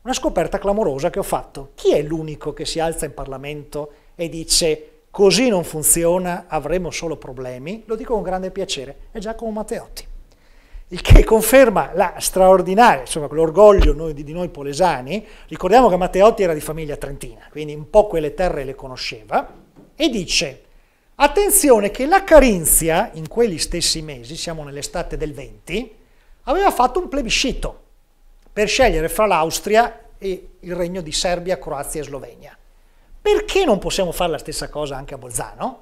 Una scoperta clamorosa che ho fatto. Chi è l'unico che si alza in Parlamento e dice così non funziona, avremo solo problemi? Lo dico con grande piacere, è Giacomo Matteotti. Il che conferma la straordinaria, insomma, l'orgoglio noi, di, noi polesani. Ricordiamo che Matteotti era di famiglia trentina, quindi un po' quelle terre le conosceva, e dice Attenzione che la Carinzia, in quegli stessi mesi, siamo nell'estate del 20, aveva fatto un plebiscito per scegliere fra l'Austria e il regno di Serbia, Croazia e Slovenia. Perché non possiamo fare la stessa cosa anche a Bolzano?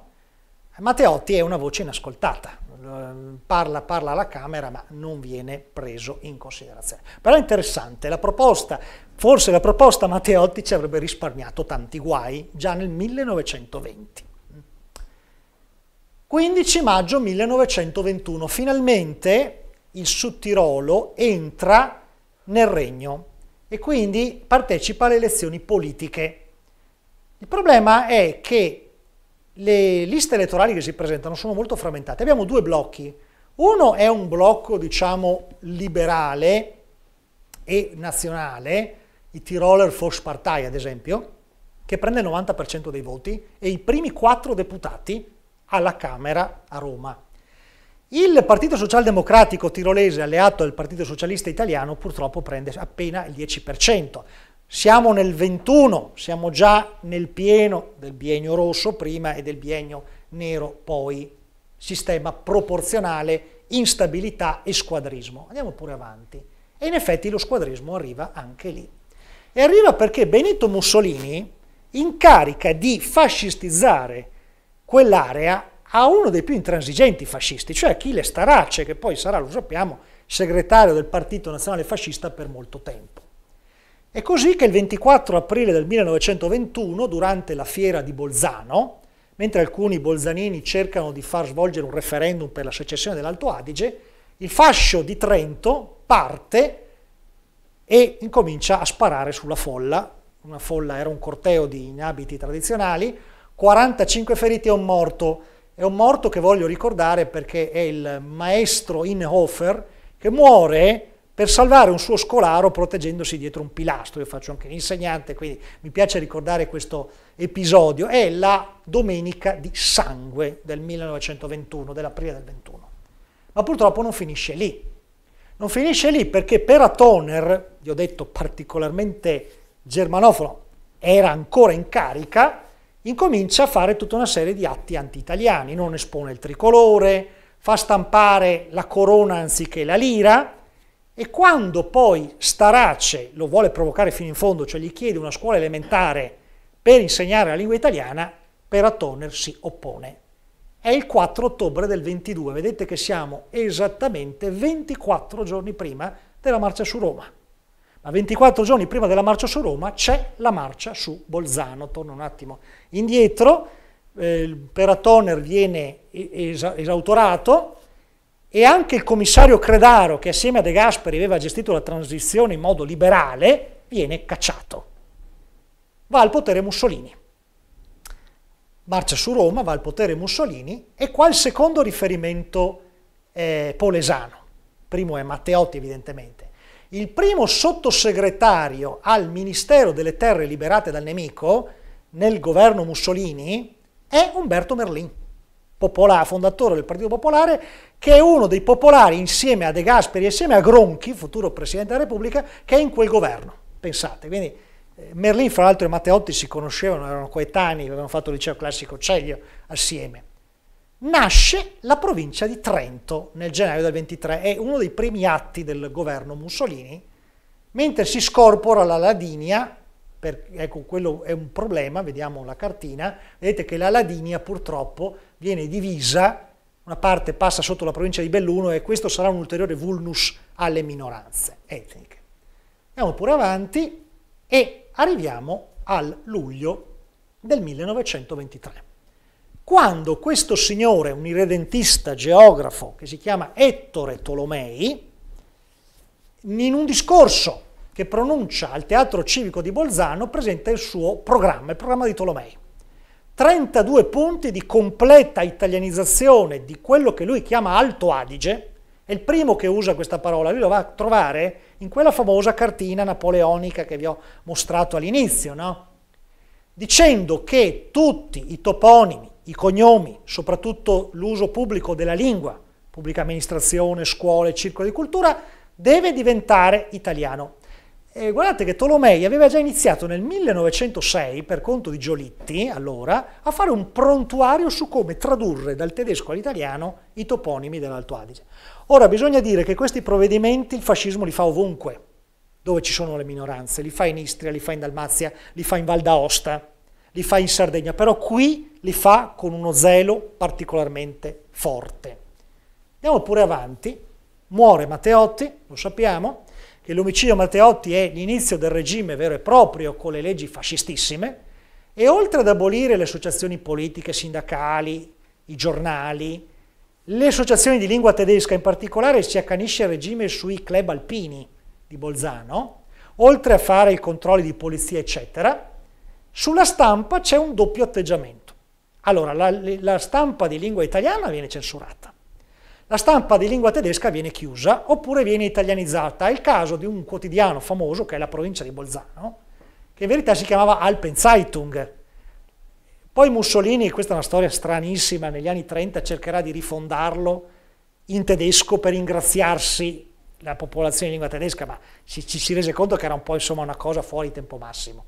Matteotti è una voce inascoltata, ehm, parla, parla alla Camera ma non viene preso in considerazione. Però è interessante, la proposta, forse la proposta Matteotti ci avrebbe risparmiato tanti guai già nel 1920. 15 maggio 1921, finalmente il Sud Tirolo entra nel regno e quindi partecipa alle elezioni politiche. Il problema è che le liste elettorali che si presentano sono molto frammentate. Abbiamo due blocchi. Uno è un blocco, diciamo, liberale e nazionale, i Tiroler Volkspartei ad esempio, che prende il 90% dei voti e i primi quattro deputati alla Camera a Roma. Il Partito Socialdemocratico tirolese alleato al Partito Socialista Italiano purtroppo prende appena il 10%. Siamo nel 21, siamo già nel pieno del biennio rosso prima e del biennio nero poi. Sistema proporzionale, instabilità e squadrismo. Andiamo pure avanti. E in effetti lo squadrismo arriva anche lì. E arriva perché Benito Mussolini incarica di fascistizzare quell'area a uno dei più intransigenti fascisti, cioè Achille Starace, che poi sarà, lo sappiamo, segretario del Partito Nazionale Fascista per molto tempo. È così che il 24 aprile del 1921, durante la fiera di Bolzano, mentre alcuni bolzanini cercano di far svolgere un referendum per la secessione dell'Alto Adige, il fascio di Trento parte e incomincia a sparare sulla folla. Una folla era un corteo di in abiti tradizionali, 45 feriti e un morto. È un morto che voglio ricordare perché è il maestro Inhofer che muore per salvare un suo scolaro proteggendosi dietro un pilastro. Io faccio anche l'insegnante, quindi mi piace ricordare questo episodio. È la domenica di sangue del 1921, dell'aprile del 21. Ma purtroppo non finisce lì. Non finisce lì perché per Atoner, vi ho detto particolarmente germanofono, era ancora in carica, incomincia a fare tutta una serie di atti anti-italiani, non espone il tricolore, fa stampare la corona anziché la lira e quando poi Starace lo vuole provocare fino in fondo, cioè gli chiede una scuola elementare per insegnare la lingua italiana, Peratoner si oppone. È il 4 ottobre del 22, vedete che siamo esattamente 24 giorni prima della marcia su Roma a 24 giorni prima della marcia su Roma c'è la marcia su Bolzano. Torno un attimo indietro, eh, il Peratoner viene es- esautorato e anche il commissario Credaro, che assieme a De Gasperi aveva gestito la transizione in modo liberale, viene cacciato. Va al potere Mussolini. Marcia su Roma, va al potere Mussolini e qua il secondo riferimento eh, polesano. Primo è Matteotti evidentemente il primo sottosegretario al Ministero delle Terre liberate dal nemico, nel governo Mussolini, è Umberto Merlin, popolare, fondatore del Partito Popolare, che è uno dei popolari insieme a De Gasperi insieme a Gronchi, futuro Presidente della Repubblica, che è in quel governo. Pensate, quindi eh, Merlin fra l'altro e Matteotti si conoscevano, erano coetanei, avevano fatto il liceo classico Ceglio assieme nasce la provincia di Trento nel gennaio del 23, è uno dei primi atti del governo Mussolini, mentre si scorpora la Ladinia, per, ecco quello è un problema, vediamo la cartina, vedete che la Ladinia purtroppo viene divisa, una parte passa sotto la provincia di Belluno e questo sarà un ulteriore vulnus alle minoranze etniche. Andiamo pure avanti e arriviamo al luglio del 1923 quando questo signore, un irredentista geografo che si chiama Ettore Tolomei, in un discorso che pronuncia al Teatro Civico di Bolzano presenta il suo programma, il programma di Tolomei. 32 punti di completa italianizzazione di quello che lui chiama Alto Adige, è il primo che usa questa parola, lui lo va a trovare in quella famosa cartina napoleonica che vi ho mostrato all'inizio, no? dicendo che tutti i toponimi i cognomi, soprattutto l'uso pubblico della lingua, pubblica amministrazione, scuole, circolo di cultura, deve diventare italiano. E guardate che Tolomei aveva già iniziato nel 1906, per conto di Giolitti, allora, a fare un prontuario su come tradurre dal tedesco all'italiano i toponimi dell'Alto Adige. Ora, bisogna dire che questi provvedimenti il fascismo li fa ovunque, dove ci sono le minoranze, li fa in Istria, li fa in Dalmazia, li fa in Val d'Aosta, li fa in Sardegna, però qui li fa con uno zelo particolarmente forte. Andiamo pure avanti, muore Matteotti, lo sappiamo, che l'omicidio Matteotti è l'inizio del regime vero e proprio con le leggi fascistissime, e oltre ad abolire le associazioni politiche, sindacali, i giornali, le associazioni di lingua tedesca in particolare si accanisce il regime sui club alpini di Bolzano, oltre a fare i controlli di polizia eccetera, sulla stampa c'è un doppio atteggiamento. Allora, la, la stampa di lingua italiana viene censurata, la stampa di lingua tedesca viene chiusa oppure viene italianizzata. È il caso di un quotidiano famoso che è la provincia di Bolzano, che in verità si chiamava Alpenzeitung. Poi Mussolini, questa è una storia stranissima, negli anni 30 cercherà di rifondarlo in tedesco per ringraziarsi la popolazione di lingua tedesca, ma ci si, si rese conto che era un po' insomma una cosa fuori tempo massimo.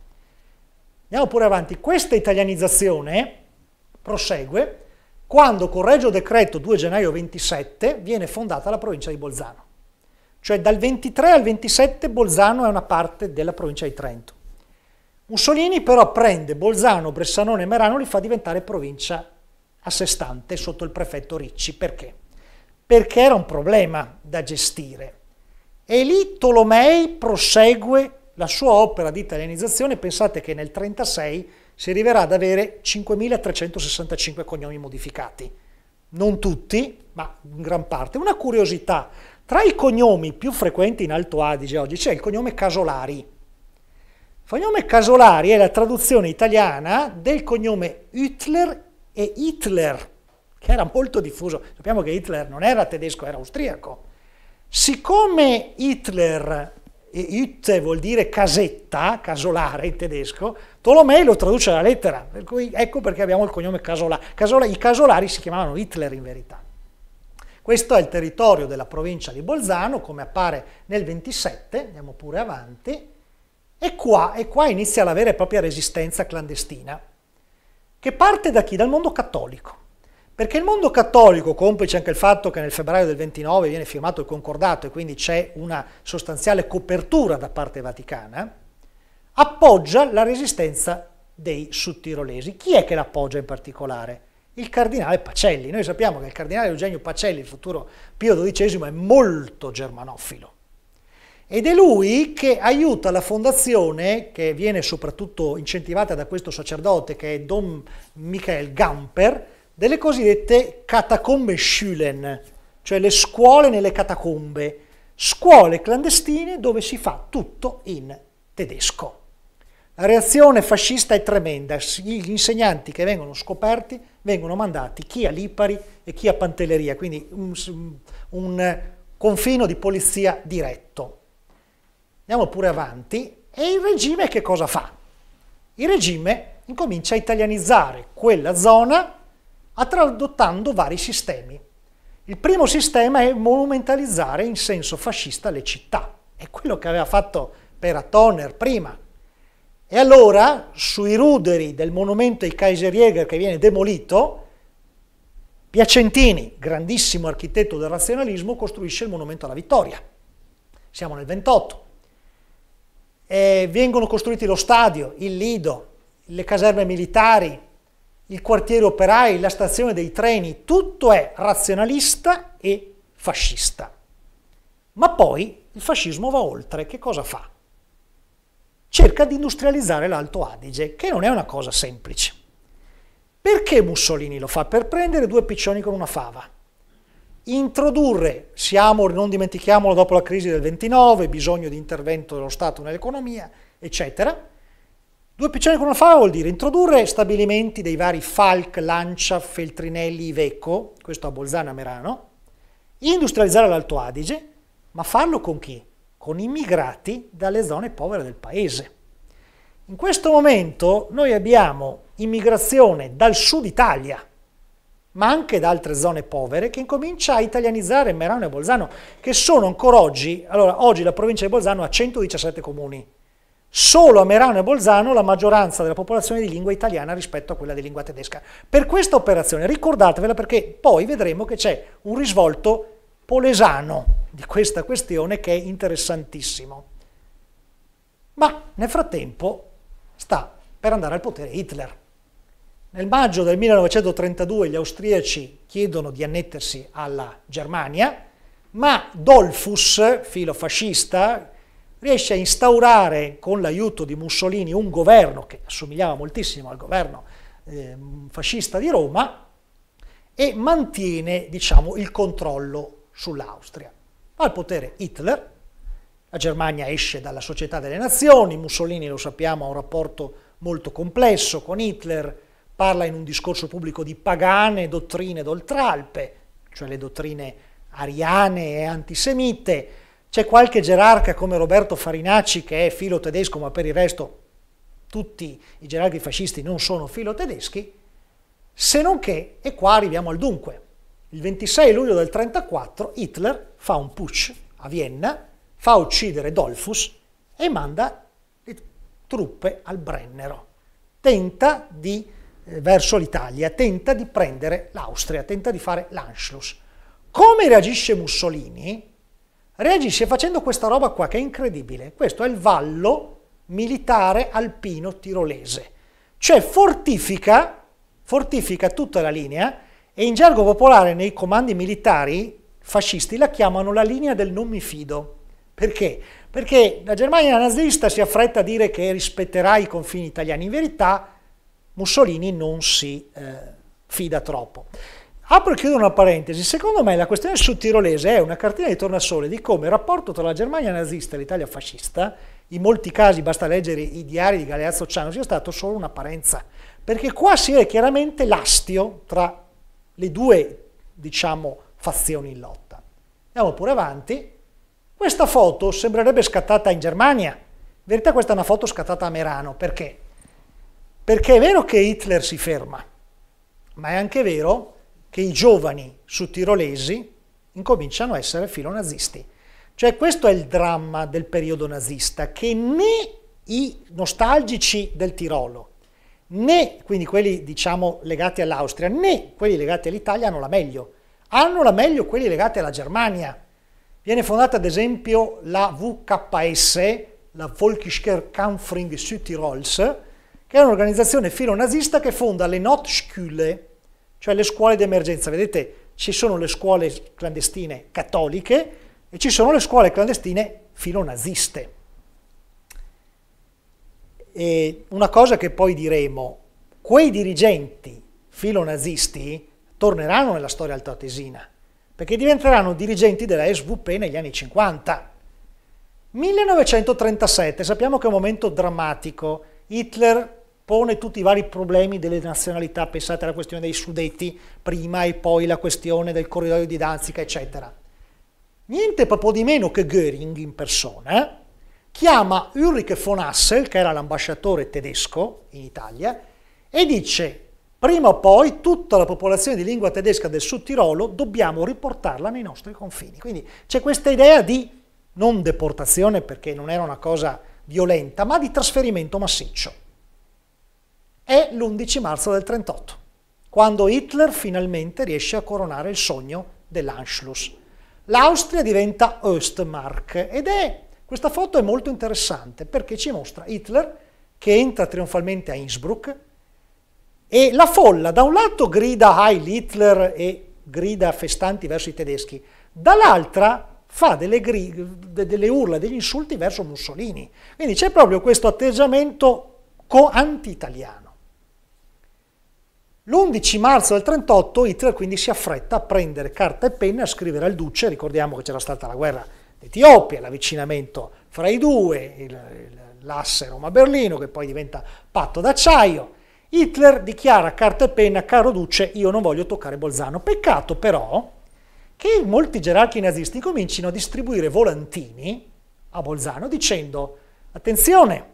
Andiamo pure avanti. Questa italianizzazione Prosegue. Quando con Regio Decreto 2 gennaio 27 viene fondata la provincia di Bolzano. Cioè dal 23 al 27 Bolzano è una parte della provincia di Trento. Mussolini però prende Bolzano, Bressanone e Merano e li fa diventare provincia a sé stante sotto il prefetto Ricci. Perché? Perché era un problema da gestire. E lì Tolomei prosegue la sua opera di italianizzazione. Pensate che nel 1936 si arriverà ad avere 5.365 cognomi modificati. Non tutti, ma in gran parte. Una curiosità, tra i cognomi più frequenti in Alto Adige oggi c'è il cognome Casolari. Il cognome Casolari è la traduzione italiana del cognome Hitler e Hitler, che era molto diffuso. Sappiamo che Hitler non era tedesco, era austriaco. Siccome Hitler Hütte vuol dire casetta, casolare in tedesco, Tolomei lo traduce alla lettera, per cui ecco perché abbiamo il cognome Casola. Casola I casolari si chiamavano Hitler in verità. Questo è il territorio della provincia di Bolzano, come appare nel 27, andiamo pure avanti, e qua, e qua inizia la vera e propria resistenza clandestina, che parte da chi? Dal mondo cattolico. Perché il mondo cattolico, complice anche il fatto che nel febbraio del 29 viene firmato il concordato e quindi c'è una sostanziale copertura da parte vaticana, appoggia la resistenza dei sudtirolesi. Chi è che l'appoggia in particolare? Il cardinale Pacelli. Noi sappiamo che il cardinale Eugenio Pacelli, il futuro Pio XII, è molto germanofilo. Ed è lui che aiuta la fondazione, che viene soprattutto incentivata da questo sacerdote che è Don Michael Gamper, delle cosiddette catacombe Schulen, cioè le scuole nelle catacombe, scuole clandestine dove si fa tutto in tedesco. La reazione fascista è tremenda, gli insegnanti che vengono scoperti vengono mandati chi a Lipari e chi a Pantelleria, quindi un, un confino di polizia diretto. Andiamo pure avanti e il regime che cosa fa? Il regime incomincia a italianizzare quella zona adottando vari sistemi. Il primo sistema è monumentalizzare in senso fascista le città, è quello che aveva fatto Pera Tonner prima. E allora sui ruderi del monumento ai Kaiserjäger che viene demolito, Piacentini, grandissimo architetto del razionalismo, costruisce il monumento alla vittoria. Siamo nel 28. E vengono costruiti lo stadio, il Lido, le caserme militari, il quartiere operai, la stazione dei treni, tutto è razionalista e fascista. Ma poi il fascismo va oltre, che cosa fa? Cerca di industrializzare l'Alto Adige, che non è una cosa semplice. Perché Mussolini lo fa? Per prendere due piccioni con una fava. Introdurre, siamo, non dimentichiamolo, dopo la crisi del 29, bisogno di intervento dello Stato nell'economia, eccetera, Due piccioni con una fava vuol dire introdurre stabilimenti dei vari Falc, Lancia, Feltrinelli, Iveco, questo a Bolzano e a Merano, industrializzare l'Alto Adige, ma farlo con chi? Con immigrati dalle zone povere del paese. In questo momento noi abbiamo immigrazione dal sud Italia, ma anche da altre zone povere, che incomincia a italianizzare Merano e Bolzano, che sono ancora oggi, allora oggi la provincia di Bolzano ha 117 comuni, Solo a Merano e Bolzano la maggioranza della popolazione di lingua italiana rispetto a quella di lingua tedesca. Per questa operazione ricordatevela perché poi vedremo che c'è un risvolto polesano di questa questione che è interessantissimo. Ma nel frattempo sta per andare al potere Hitler. Nel maggio del 1932 gli austriaci chiedono di annettersi alla Germania, ma Dolfus, filofascista, riesce a instaurare con l'aiuto di Mussolini un governo che assomigliava moltissimo al governo eh, fascista di Roma e mantiene diciamo, il controllo sull'Austria. Va al potere Hitler, la Germania esce dalla Società delle Nazioni, Mussolini lo sappiamo ha un rapporto molto complesso con Hitler, parla in un discorso pubblico di pagane dottrine d'oltralpe, cioè le dottrine ariane e antisemite, c'è qualche gerarca come Roberto Farinacci che è filo tedesco, ma per il resto tutti i gerarchi fascisti non sono filo tedeschi, se non che, e qua arriviamo al dunque, il 26 luglio del 1934 Hitler fa un putsch a Vienna, fa uccidere Dolfus e manda le truppe al Brennero, tenta di, eh, verso l'Italia, tenta di prendere l'Austria, tenta di fare l'Anschluss. Come reagisce Mussolini? Reagisce facendo questa roba qua che è incredibile. Questo è il vallo militare alpino tirolese. Cioè fortifica, fortifica tutta la linea e in gergo popolare nei comandi militari fascisti la chiamano la linea del non mi fido. Perché? Perché la Germania nazista si affretta a dire che rispetterà i confini italiani. In verità Mussolini non si eh, fida troppo. Apro e chiudo una parentesi. Secondo me la questione sul tirolese è una cartina di tornasole di come il rapporto tra la Germania nazista e l'Italia fascista, in molti casi basta leggere i diari di Galeazzo Ciano, sia stato solo un'apparenza. Perché qua si vede chiaramente l'astio tra le due, diciamo, fazioni in lotta. Andiamo pure avanti. Questa foto sembrerebbe scattata in Germania. In verità questa è una foto scattata a Merano. Perché? Perché è vero che Hitler si ferma, ma è anche vero che i giovani su tirolesi incominciano a essere filonazisti. Cioè questo è il dramma del periodo nazista, che né i nostalgici del Tirolo, né quindi quelli diciamo legati all'Austria, né quelli legati all'Italia hanno la meglio. Hanno la meglio quelli legati alla Germania. Viene fondata ad esempio la VKS, la Volkischer Kampfring Südtirols, che è un'organizzazione filonazista che fonda le Notschule, cioè le scuole di emergenza. Vedete, ci sono le scuole clandestine cattoliche e ci sono le scuole clandestine filonaziste. E una cosa che poi diremo, quei dirigenti filonazisti torneranno nella storia altoatesina, perché diventeranno dirigenti della SVP negli anni 50. 1937, sappiamo che è un momento drammatico, Hitler pone tutti i vari problemi delle nazionalità, pensate alla questione dei sudeti prima e poi la questione del corridoio di Danzica, eccetera. Niente proprio di meno che Göring in persona eh, chiama Ulrich von Hassel, che era l'ambasciatore tedesco in Italia, e dice prima o poi tutta la popolazione di lingua tedesca del Sud Tirolo dobbiamo riportarla nei nostri confini. Quindi c'è questa idea di non deportazione perché non era una cosa violenta, ma di trasferimento massiccio è l'11 marzo del 38, quando Hitler finalmente riesce a coronare il sogno dell'Anschluss. L'Austria diventa Ostmark ed è, questa foto è molto interessante perché ci mostra Hitler che entra trionfalmente a Innsbruck e la folla da un lato grida Heil Hitler e grida festanti verso i tedeschi, dall'altra fa delle, delle, urla, degli insulti verso Mussolini. Quindi c'è proprio questo atteggiamento co- anti-italiano. L'11 marzo del 38 Hitler quindi si affretta a prendere carta e penna a scrivere al duce, ricordiamo che c'era stata la guerra d'Etiopia, l'avvicinamento fra i due, il, il, l'asse Roma-Berlino che poi diventa patto d'acciaio. Hitler dichiara carta e penna, caro duce, io non voglio toccare Bolzano. Peccato però che molti gerarchi nazisti comincino a distribuire volantini a Bolzano dicendo attenzione,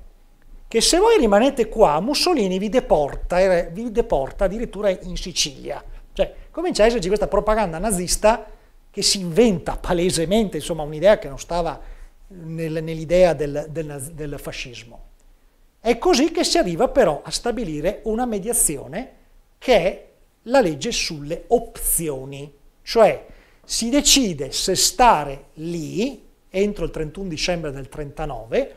che se voi rimanete qua Mussolini vi deporta, eh, vi deporta addirittura in Sicilia. Cioè, comincia a esserci questa propaganda nazista che si inventa palesemente, insomma, un'idea che non stava nel, nell'idea del, del, del fascismo. È così che si arriva però a stabilire una mediazione che è la legge sulle opzioni, cioè si decide se stare lì entro il 31 dicembre del 39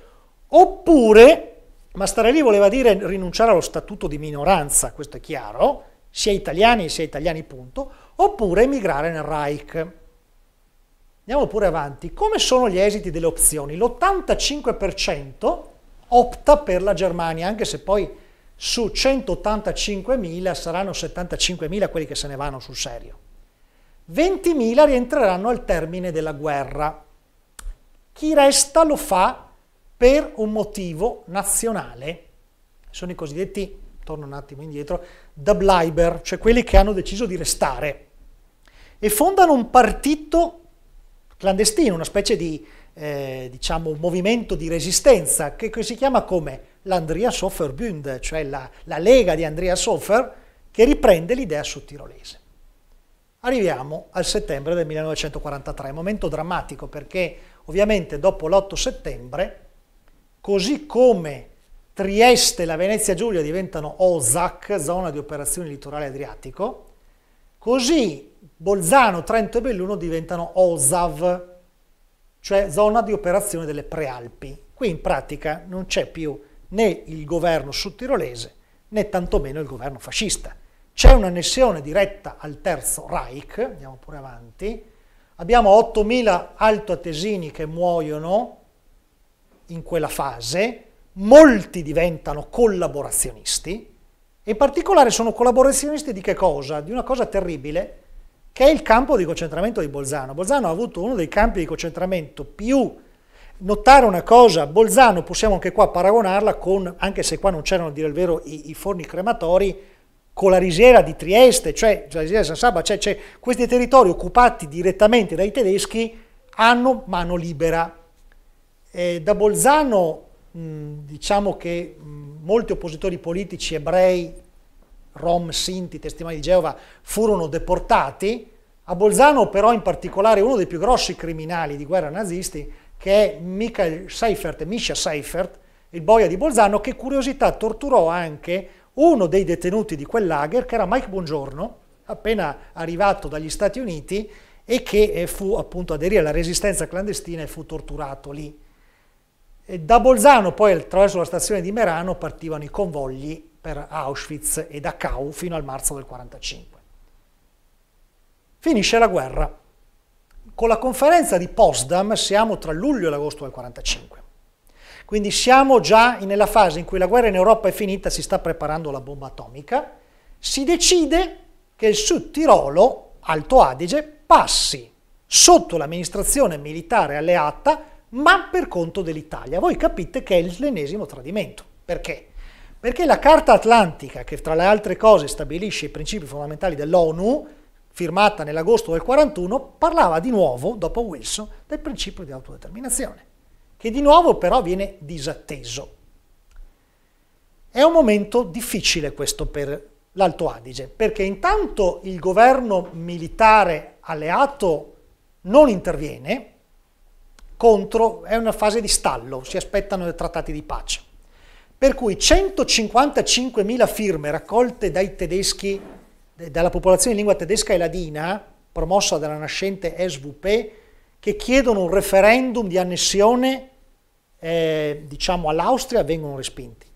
oppure ma stare lì voleva dire rinunciare allo statuto di minoranza, questo è chiaro, sia italiani sia italiani punto, oppure emigrare nel Reich. Andiamo pure avanti. Come sono gli esiti delle opzioni? L'85% opta per la Germania, anche se poi su 185.000 saranno 75.000 quelli che se ne vanno sul serio. 20.000 rientreranno al termine della guerra. Chi resta lo fa per un motivo nazionale. Sono i cosiddetti, torno un attimo indietro, Dabliber, cioè quelli che hanno deciso di restare e fondano un partito clandestino, una specie di eh, diciamo, movimento di resistenza che, si chiama come l'Andria Sofferbund, cioè la, la, Lega di Andrea Soffer, che riprende l'idea sudtirolese. Arriviamo al settembre del 1943, momento drammatico perché ovviamente dopo l'8 settembre così come Trieste e la Venezia Giulia diventano OSAC, zona di operazione litorale adriatico, così Bolzano, Trento e Belluno diventano OSAV, cioè zona di operazione delle prealpi. Qui in pratica non c'è più né il governo sudtirolese né tantomeno il governo fascista. C'è un'annessione diretta al Terzo Reich, andiamo pure avanti, abbiamo 8.000 altoatesini che muoiono in quella fase molti diventano collaborazionisti e in particolare sono collaborazionisti di che cosa? Di una cosa terribile che è il campo di concentramento di Bolzano. Bolzano ha avuto uno dei campi di concentramento più... Notare una cosa, Bolzano possiamo anche qua paragonarla con, anche se qua non c'erano a dire il vero i, i forni crematori, con la risiera di Trieste, cioè la risiera di San Saba, cioè, cioè questi territori occupati direttamente dai tedeschi hanno mano libera eh, da Bolzano mh, diciamo che mh, molti oppositori politici ebrei, rom, sinti, testimoni di Geova, furono deportati. A Bolzano però in particolare uno dei più grossi criminali di guerra nazisti, che è Michael Seifert, Misha Seifert, il boia di Bolzano, che curiosità torturò anche uno dei detenuti di quel lager, che era Mike Buongiorno, appena arrivato dagli Stati Uniti, e che eh, fu appunto aderì alla resistenza clandestina e fu torturato lì. E da Bolzano poi attraverso la stazione di Merano partivano i convogli per Auschwitz e Dachau fino al marzo del 1945. Finisce la guerra. Con la conferenza di Potsdam siamo tra luglio e agosto del 1945. Quindi siamo già nella fase in cui la guerra in Europa è finita, si sta preparando la bomba atomica, si decide che il Sud Tirolo, Alto Adige, passi sotto l'amministrazione militare alleata ma per conto dell'Italia. Voi capite che è l'ennesimo tradimento. Perché? Perché la Carta Atlantica, che tra le altre cose stabilisce i principi fondamentali dell'ONU, firmata nell'agosto del 41, parlava di nuovo, dopo Wilson, del principio di autodeterminazione, che di nuovo però viene disatteso. È un momento difficile questo per l'Alto Adige, perché intanto il governo militare alleato non interviene, contro, è una fase di stallo, si aspettano trattati di pace. Per cui 155.000 firme raccolte dai tedeschi, dalla popolazione in lingua tedesca e ladina, promossa dalla nascente SVP, che chiedono un referendum di annessione eh, diciamo all'Austria, vengono respinti.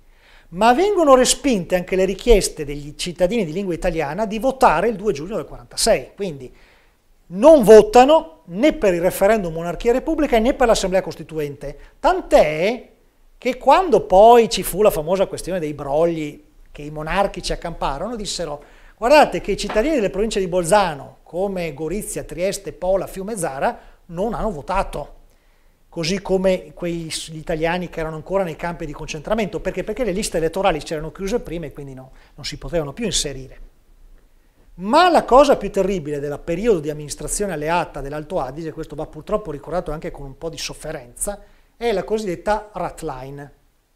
Ma vengono respinte anche le richieste degli cittadini di lingua italiana di votare il 2 giugno del 46. Quindi non votano né per il referendum monarchia repubblica né per l'assemblea costituente, tant'è che quando poi ci fu la famosa questione dei brogli che i monarchici accamparono, dissero guardate che i cittadini delle province di Bolzano, come Gorizia, Trieste, Pola, Fiume Zara, non hanno votato, così come quegli italiani che erano ancora nei campi di concentramento, perché? perché le liste elettorali c'erano chiuse prima e quindi no, non si potevano più inserire. Ma la cosa più terribile del periodo di amministrazione alleata dell'Alto Adige, questo va purtroppo ricordato anche con un po' di sofferenza, è la cosiddetta ratline.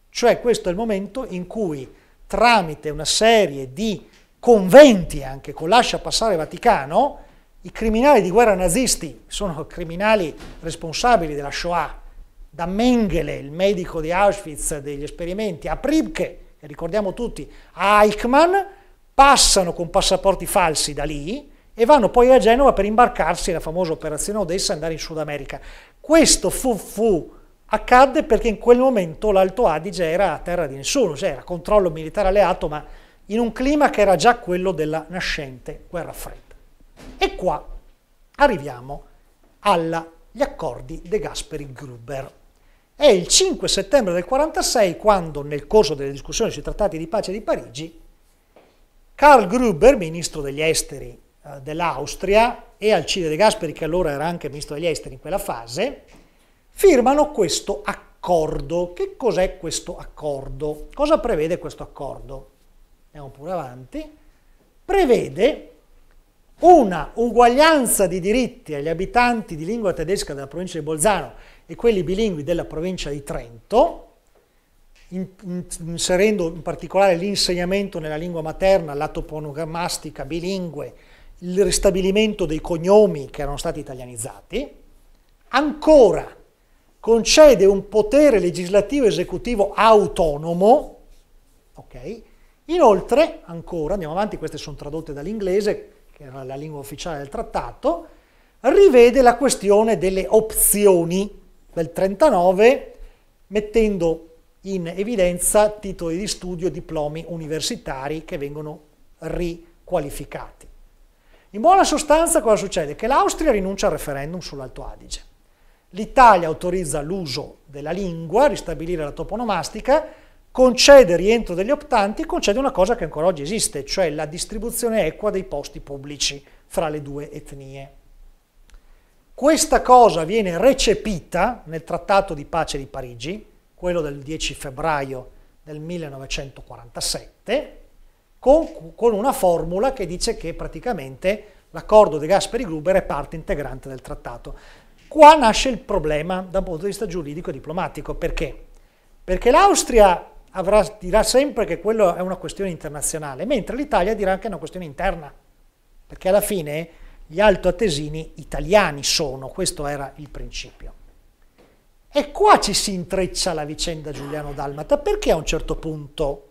Cioè questo è il momento in cui tramite una serie di conventi anche con lascia passare Vaticano, i criminali di guerra nazisti sono criminali responsabili della Shoah, da Mengele, il medico di Auschwitz degli esperimenti, a Pribke, ricordiamo tutti, a Eichmann, passano con passaporti falsi da lì e vanno poi a Genova per imbarcarsi nella famosa operazione Odessa e andare in Sud America. Questo fu, fu accadde perché in quel momento l'Alto Adige era a terra di nessuno, cioè era controllo militare alleato, ma in un clima che era già quello della nascente guerra fredda. E qua arriviamo agli accordi De Gasperi-Gruber. È il 5 settembre del 1946 quando, nel corso delle discussioni sui trattati di pace di Parigi, Karl Gruber, ministro degli esteri eh, dell'Austria, e Alcide De Gasperi, che allora era anche ministro degli esteri in quella fase, firmano questo accordo. Che cos'è questo accordo? Cosa prevede questo accordo? Andiamo pure avanti. Prevede una uguaglianza di diritti agli abitanti di lingua tedesca della provincia di Bolzano e quelli bilingui della provincia di Trento, inserendo in particolare l'insegnamento nella lingua materna, la toponogrammastica bilingue, il ristabilimento dei cognomi che erano stati italianizzati, ancora concede un potere legislativo esecutivo autonomo, okay? inoltre, ancora, andiamo avanti, queste sono tradotte dall'inglese, che era la lingua ufficiale del trattato, rivede la questione delle opzioni del 39, mettendo in evidenza titoli di studio, e diplomi universitari che vengono riqualificati. In buona sostanza cosa succede? Che l'Austria rinuncia al referendum sull'Alto Adige. L'Italia autorizza l'uso della lingua, ristabilire la toponomastica, concede rientro degli optanti e concede una cosa che ancora oggi esiste, cioè la distribuzione equa dei posti pubblici fra le due etnie. Questa cosa viene recepita nel Trattato di pace di Parigi, quello del 10 febbraio del 1947, con, con una formula che dice che praticamente l'accordo di Gasperi-Gruber è parte integrante del trattato. Qua nasce il problema da un punto di vista giuridico e diplomatico, perché? Perché l'Austria avrà, dirà sempre che quello è una questione internazionale, mentre l'Italia dirà che è una questione interna, perché alla fine gli altoatesini italiani sono, questo era il principio. E qua ci si intreccia la vicenda Giuliano Dalmata, perché a un certo punto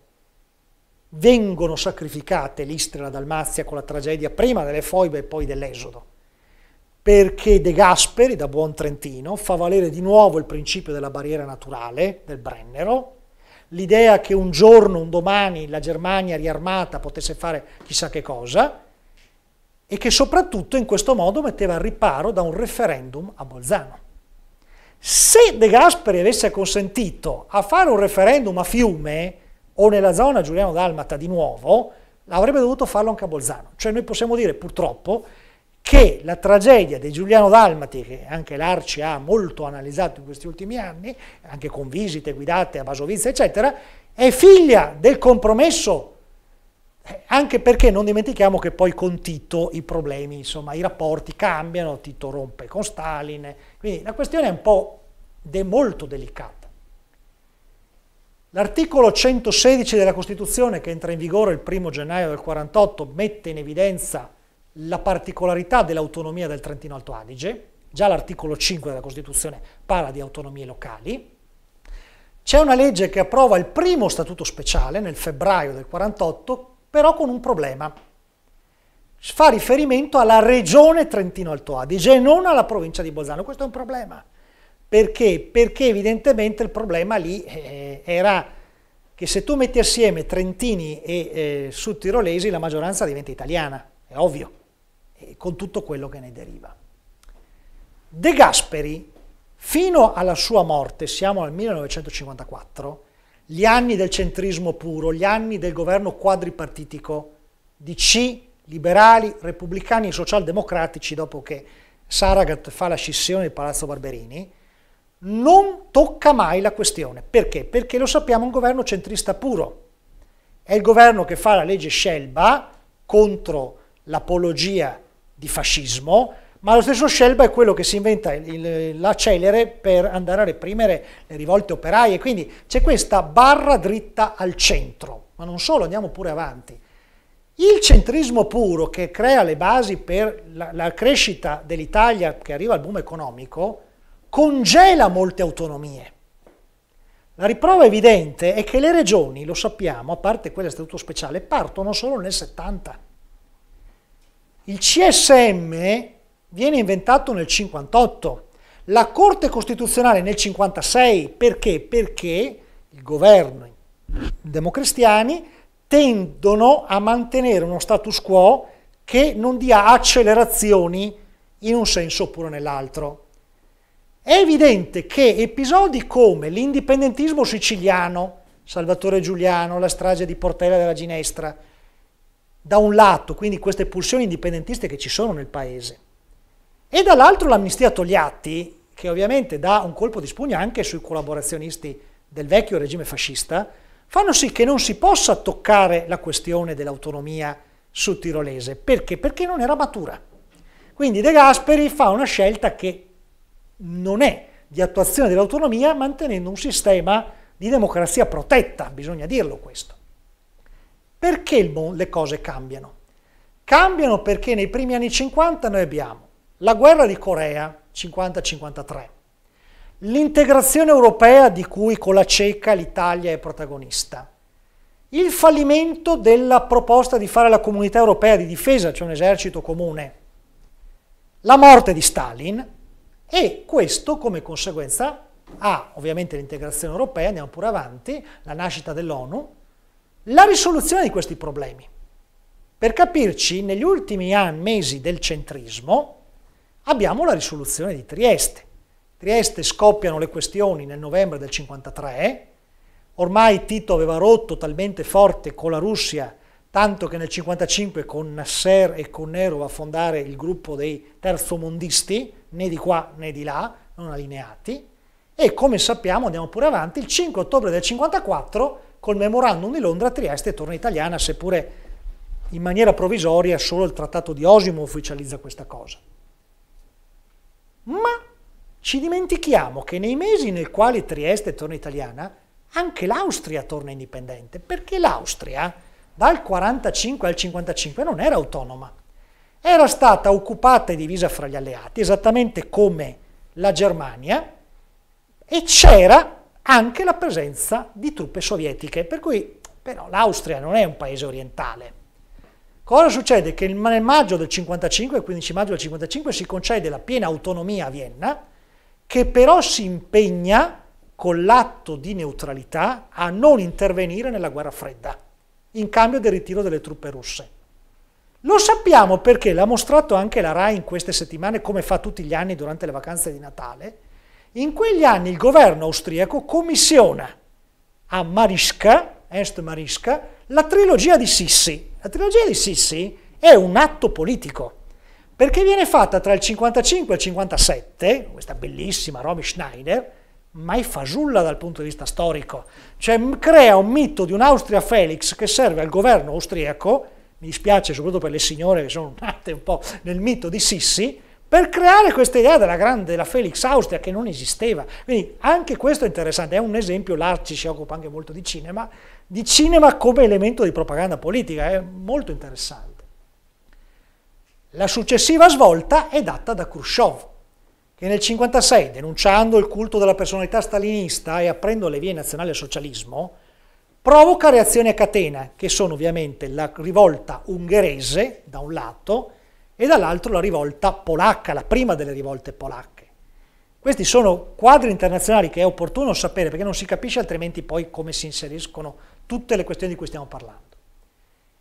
vengono sacrificate l'Istria e la Dalmazia con la tragedia prima delle foibe e poi dell'esodo? Perché De Gasperi, da buon trentino, fa valere di nuovo il principio della barriera naturale del Brennero, l'idea che un giorno, un domani, la Germania riarmata potesse fare chissà che cosa, e che soprattutto in questo modo metteva al riparo da un referendum a Bolzano. Se De Gasperi avesse consentito a fare un referendum a Fiume o nella zona Giuliano Dalmata di nuovo, avrebbe dovuto farlo anche a Bolzano. Cioè noi possiamo dire purtroppo che la tragedia di Giuliano Dalmati, che anche l'Arci ha molto analizzato in questi ultimi anni, anche con visite guidate a Basovizza, eccetera, è figlia del compromesso eh, anche perché non dimentichiamo che poi con Tito i problemi, insomma, i rapporti cambiano, Tito rompe con Stalin, quindi la questione è un po' de- molto delicata. L'articolo 116 della Costituzione, che entra in vigore il 1 gennaio del 48, mette in evidenza la particolarità dell'autonomia del Trentino Alto Adige, già l'articolo 5 della Costituzione parla di autonomie locali, c'è una legge che approva il primo statuto speciale nel febbraio del 48 però con un problema. Fa riferimento alla regione Trentino-Alto Adige e non alla provincia di Bolzano. Questo è un problema. Perché? Perché evidentemente il problema lì eh, era che se tu metti assieme trentini e eh, sudtirolesi la maggioranza diventa italiana, è ovvio, con tutto quello che ne deriva. De Gasperi, fino alla sua morte, siamo al 1954, gli anni del centrismo puro, gli anni del governo quadripartitico di C, liberali, repubblicani e socialdemocratici, dopo che Saragat fa la scissione di Palazzo Barberini, non tocca mai la questione. Perché? Perché lo sappiamo, è un governo centrista puro. È il governo che fa la legge Scelba contro l'apologia di fascismo, ma lo stesso Scelba è quello che si inventa il, la celere per andare a reprimere le rivolte operaie, quindi c'è questa barra dritta al centro, ma non solo, andiamo pure avanti. Il centrismo puro che crea le basi per la, la crescita dell'Italia che arriva al boom economico congela molte autonomie. La riprova evidente è che le regioni, lo sappiamo, a parte quella a statuto speciale, partono solo nel 70. Il CSM viene inventato nel 58, la Corte Costituzionale nel 56, perché? Perché il governo democristiani tendono a mantenere uno status quo che non dia accelerazioni in un senso oppure nell'altro. È evidente che episodi come l'indipendentismo siciliano, Salvatore Giuliano, la strage di Portella della Ginestra, da un lato, quindi queste pulsioni indipendentiste che ci sono nel paese, e dall'altro l'amnistia Togliatti, che ovviamente dà un colpo di spugna anche sui collaborazionisti del vecchio regime fascista, fanno sì che non si possa toccare la questione dell'autonomia sul tirolese. Perché? Perché non era matura. Quindi De Gasperi fa una scelta che non è di attuazione dell'autonomia mantenendo un sistema di democrazia protetta, bisogna dirlo questo. Perché le cose cambiano? Cambiano perché nei primi anni 50 noi abbiamo la guerra di Corea 50-53, l'integrazione europea di cui con la cieca l'Italia è protagonista, il fallimento della proposta di fare la comunità europea di difesa, cioè un esercito comune, la morte di Stalin e questo come conseguenza ha ovviamente l'integrazione europea, andiamo pure avanti, la nascita dell'ONU, la risoluzione di questi problemi. Per capirci, negli ultimi anni, mesi del centrismo, abbiamo la risoluzione di Trieste. Trieste scoppiano le questioni nel novembre del 53, ormai Tito aveva rotto talmente forte con la Russia, tanto che nel 55 con Nasser e con Nero va a fondare il gruppo dei terzomondisti, né di qua né di là, non allineati, e come sappiamo andiamo pure avanti, il 5 ottobre del 54 col memorandum di Londra Trieste torna italiana, seppure in maniera provvisoria solo il trattato di Osimo ufficializza questa cosa ma ci dimentichiamo che nei mesi nel quale Trieste torna italiana, anche l'Austria torna indipendente, perché l'Austria dal 45 al 55 non era autonoma, era stata occupata e divisa fra gli alleati, esattamente come la Germania, e c'era anche la presenza di truppe sovietiche, per cui però l'Austria non è un paese orientale, Cosa succede? Che nel maggio del 55, 15 maggio del 55, si concede la piena autonomia a Vienna, che però si impegna con l'atto di neutralità a non intervenire nella guerra fredda, in cambio del ritiro delle truppe russe. Lo sappiamo perché l'ha mostrato anche la RAI in queste settimane, come fa tutti gli anni durante le vacanze di Natale. In quegli anni il governo austriaco commissiona a Mariska, Ernst Mariska, la trilogia di Sissi, la trilogia di Sissi è un atto politico, perché viene fatta tra il 55 e il 57, questa bellissima Romy Schneider, ma è fasulla dal punto di vista storico, cioè crea un mito di un'Austria Felix che serve al governo austriaco, mi dispiace soprattutto per le signore che sono nate un po' nel mito di Sissi, per creare questa idea della grande, della Felix Austria che non esisteva. Quindi anche questo è interessante, è un esempio, l'Arci si occupa anche molto di cinema, di cinema come elemento di propaganda politica, è molto interessante. La successiva svolta è data da Khrushchev, che nel 1956, denunciando il culto della personalità stalinista e aprendo le vie nazionale al socialismo, provoca reazioni a catena, che sono ovviamente la rivolta ungherese, da un lato, e dall'altro la rivolta polacca, la prima delle rivolte polacche. Questi sono quadri internazionali che è opportuno sapere perché non si capisce altrimenti poi come si inseriscono tutte le questioni di cui stiamo parlando.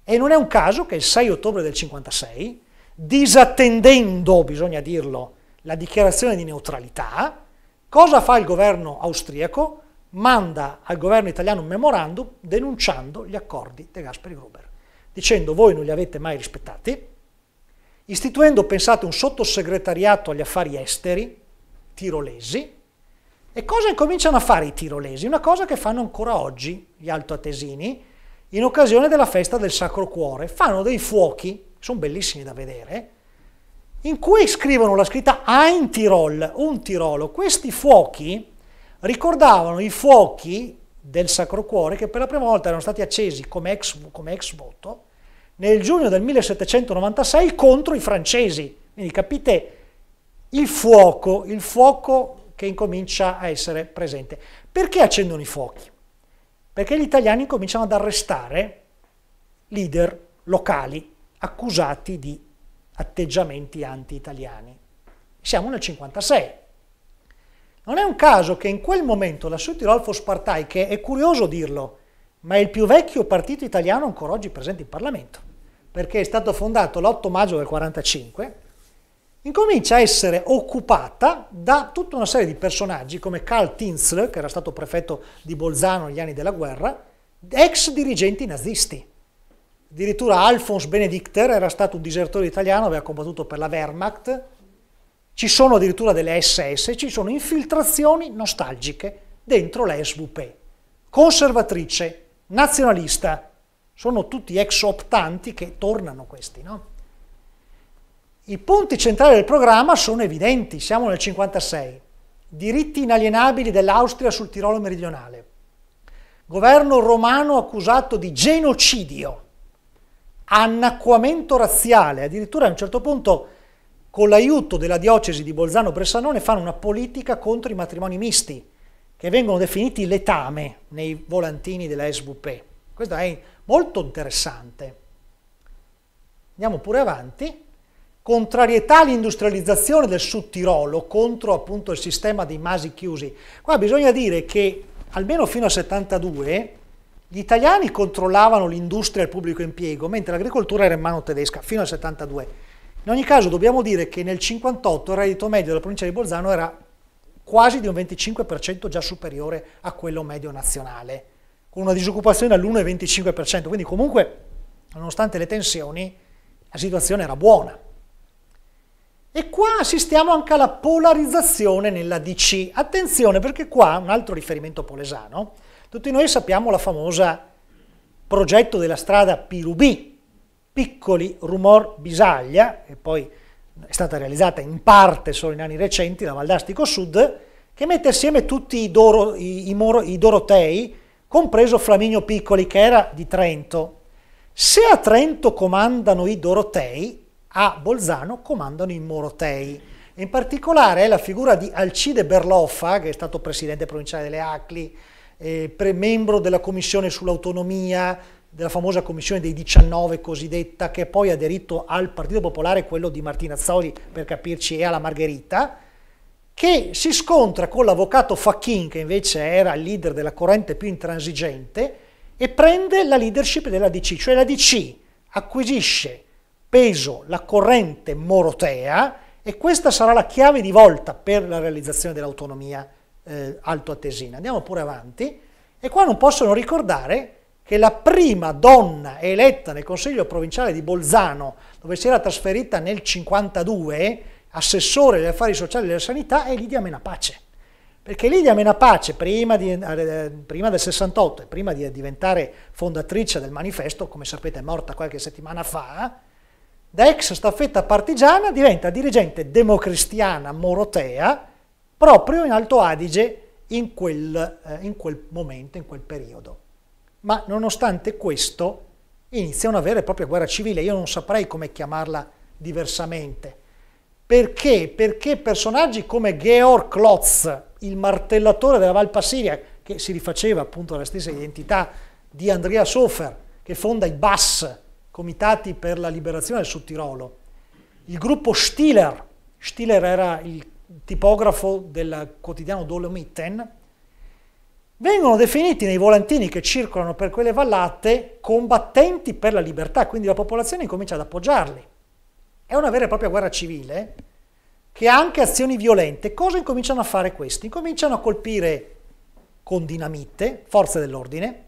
E non è un caso che il 6 ottobre del 56, disattendendo, bisogna dirlo, la dichiarazione di neutralità, cosa fa il governo austriaco? Manda al governo italiano un memorandum denunciando gli accordi De Gasperi-Gruber, dicendo voi non li avete mai rispettati, istituendo, pensate, un sottosegretariato agli affari esteri tirolesi, e cosa incominciano a fare i tirolesi? Una cosa che fanno ancora oggi gli altoatesini in occasione della festa del Sacro Cuore. Fanno dei fuochi, sono bellissimi da vedere, in cui scrivono la scritta Ein Tirol, un Tirolo. Questi fuochi ricordavano i fuochi del Sacro Cuore che per la prima volta erano stati accesi come ex, come ex voto nel giugno del 1796 contro i francesi. Quindi capite il fuoco, il fuoco che incomincia a essere presente. Perché accendono i fuochi? Perché gli italiani cominciano ad arrestare leader locali accusati di atteggiamenti anti-italiani. Siamo nel 56. Non è un caso che in quel momento la Sudtirolfo Spartai, che è curioso dirlo, ma è il più vecchio partito italiano ancora oggi presente in Parlamento, perché è stato fondato l'8 maggio del 45, incomincia a essere occupata da tutta una serie di personaggi come Karl Tinzl, che era stato prefetto di Bolzano negli anni della guerra, ex dirigenti nazisti. Addirittura Alfons Benedicter era stato un disertore italiano, aveva combattuto per la Wehrmacht. Ci sono addirittura delle SS, ci sono infiltrazioni nostalgiche dentro la SVP. Conservatrice, nazionalista, sono tutti ex optanti che tornano questi, no? I punti centrali del programma sono evidenti, siamo nel 1956. Diritti inalienabili dell'Austria sul Tirolo meridionale. Governo romano accusato di genocidio, annacquamento razziale, addirittura a un certo punto con l'aiuto della diocesi di Bolzano Bressanone fanno una politica contro i matrimoni misti, che vengono definiti letame nei volantini della SVP. Questo è molto interessante. Andiamo pure avanti contrarietà all'industrializzazione del Sud Tirolo contro appunto il sistema dei masi chiusi. Qua bisogna dire che almeno fino al 72 gli italiani controllavano l'industria e il pubblico impiego, mentre l'agricoltura era in mano tedesca fino al 72. In ogni caso dobbiamo dire che nel 58 il reddito medio della provincia di Bolzano era quasi di un 25% già superiore a quello medio nazionale, con una disoccupazione all'1,25%, quindi comunque nonostante le tensioni la situazione era buona. E qua assistiamo anche alla polarizzazione nella DC. Attenzione perché qua, un altro riferimento polesano, tutti noi sappiamo la famosa progetto della strada Pirubì, piccoli rumor bisaglia, e poi è stata realizzata in parte solo in anni recenti, la Valdastico Sud, che mette assieme tutti i, Doro, i, i, Moro, i Dorotei, compreso Flaminio Piccoli che era di Trento. Se a Trento comandano i Dorotei, a Bolzano comandano i Morotei. In particolare la figura di Alcide Berloffa, che è stato presidente provinciale delle Acli, eh, membro della commissione sull'autonomia, della famosa commissione dei 19 cosiddetta, che poi ha aderito al Partito Popolare, quello di Martina Zoli, per capirci, e alla Margherita, che si scontra con l'avvocato Facchin, che invece era il leader della corrente più intransigente, e prende la leadership della DC, cioè la DC acquisisce peso la corrente morotea e questa sarà la chiave di volta per la realizzazione dell'autonomia eh, altoatesina. Andiamo pure avanti. E qua non possono ricordare che la prima donna eletta nel Consiglio provinciale di Bolzano, dove si era trasferita nel 52, assessore degli affari sociali e della sanità, è Lidia Menapace. Perché Lidia Menapace, prima, di, eh, prima del 68 e prima di diventare fondatrice del manifesto, come sapete è morta qualche settimana fa, da ex staffetta partigiana diventa dirigente democristiana morotea proprio in Alto Adige in quel, eh, in quel momento, in quel periodo. Ma nonostante questo inizia una vera e propria guerra civile, io non saprei come chiamarla diversamente. Perché? Perché personaggi come Georg Klotz, il martellatore della Valpassiria, che si rifaceva appunto alla stessa identità di Andrea Sofer, che fonda i Bass, comitati per la liberazione del Sud Tirolo, il gruppo Stiller, Stiller era il tipografo del quotidiano Dolomiten, vengono definiti nei volantini che circolano per quelle vallate combattenti per la libertà, quindi la popolazione incomincia ad appoggiarli. È una vera e propria guerra civile che ha anche azioni violente. Cosa incominciano a fare questi? Incominciano a colpire con dinamite forze dell'ordine,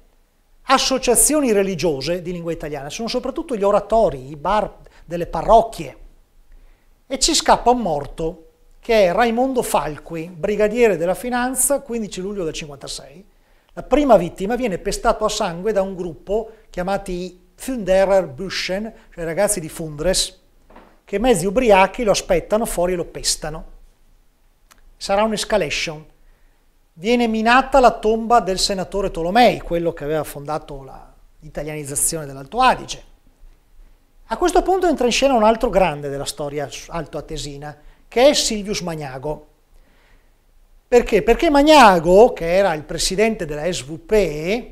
associazioni religiose di lingua italiana, sono soprattutto gli oratori, i bar delle parrocchie. E ci scappa un morto che è Raimondo Falqui, brigadiere della finanza, 15 luglio del 56. La prima vittima viene pestato a sangue da un gruppo chiamati Thunderer Büschen, cioè i ragazzi di Fundres, che mezzi ubriachi lo aspettano fuori e lo pestano. Sarà un'escalation viene minata la tomba del senatore Tolomei, quello che aveva fondato l'italianizzazione dell'Alto Adige. A questo punto entra in scena un altro grande della storia altoatesina, che è Silvius Magnago. Perché? Perché Magnago, che era il presidente della SVP,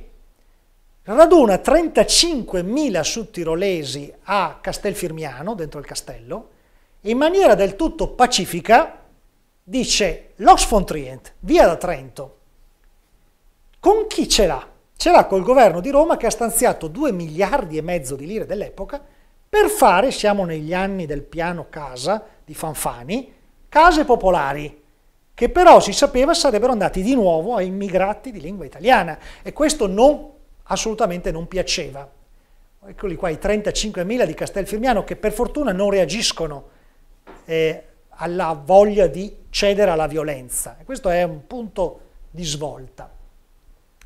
raduna 35.000 sudtirolesi a Castelfirmiano, dentro il castello, e in maniera del tutto pacifica dice Los von Trient, via da Trento. Con chi ce l'ha? Ce l'ha col governo di Roma che ha stanziato 2 miliardi e mezzo di lire dell'epoca per fare, siamo negli anni del piano casa di Fanfani, case popolari, che però si sapeva sarebbero andati di nuovo a immigrati di lingua italiana e questo non, assolutamente non piaceva. Eccoli qua i 35.000 di Castelfirmiano che per fortuna non reagiscono eh, alla voglia di cedere alla violenza. questo è un punto di svolta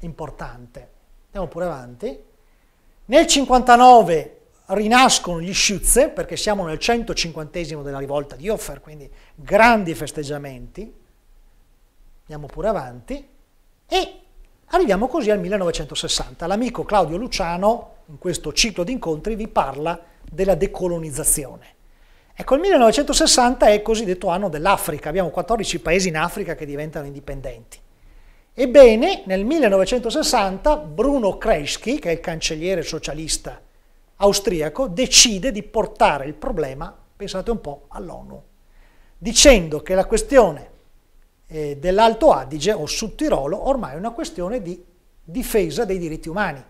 importante. Andiamo pure avanti. Nel 59 rinascono gli Schütze, perché siamo nel 150 della rivolta di Offer, quindi grandi festeggiamenti. Andiamo pure avanti. E arriviamo così al 1960. L'amico Claudio Luciano, in questo ciclo di incontri, vi parla della decolonizzazione. Ecco, il 1960 è il cosiddetto anno dell'Africa, abbiamo 14 paesi in Africa che diventano indipendenti. Ebbene, nel 1960 Bruno Kreisky, che è il cancelliere socialista austriaco, decide di portare il problema, pensate un po', all'ONU, dicendo che la questione eh, dell'Alto Adige o Sud Tirolo ormai è una questione di difesa dei diritti umani.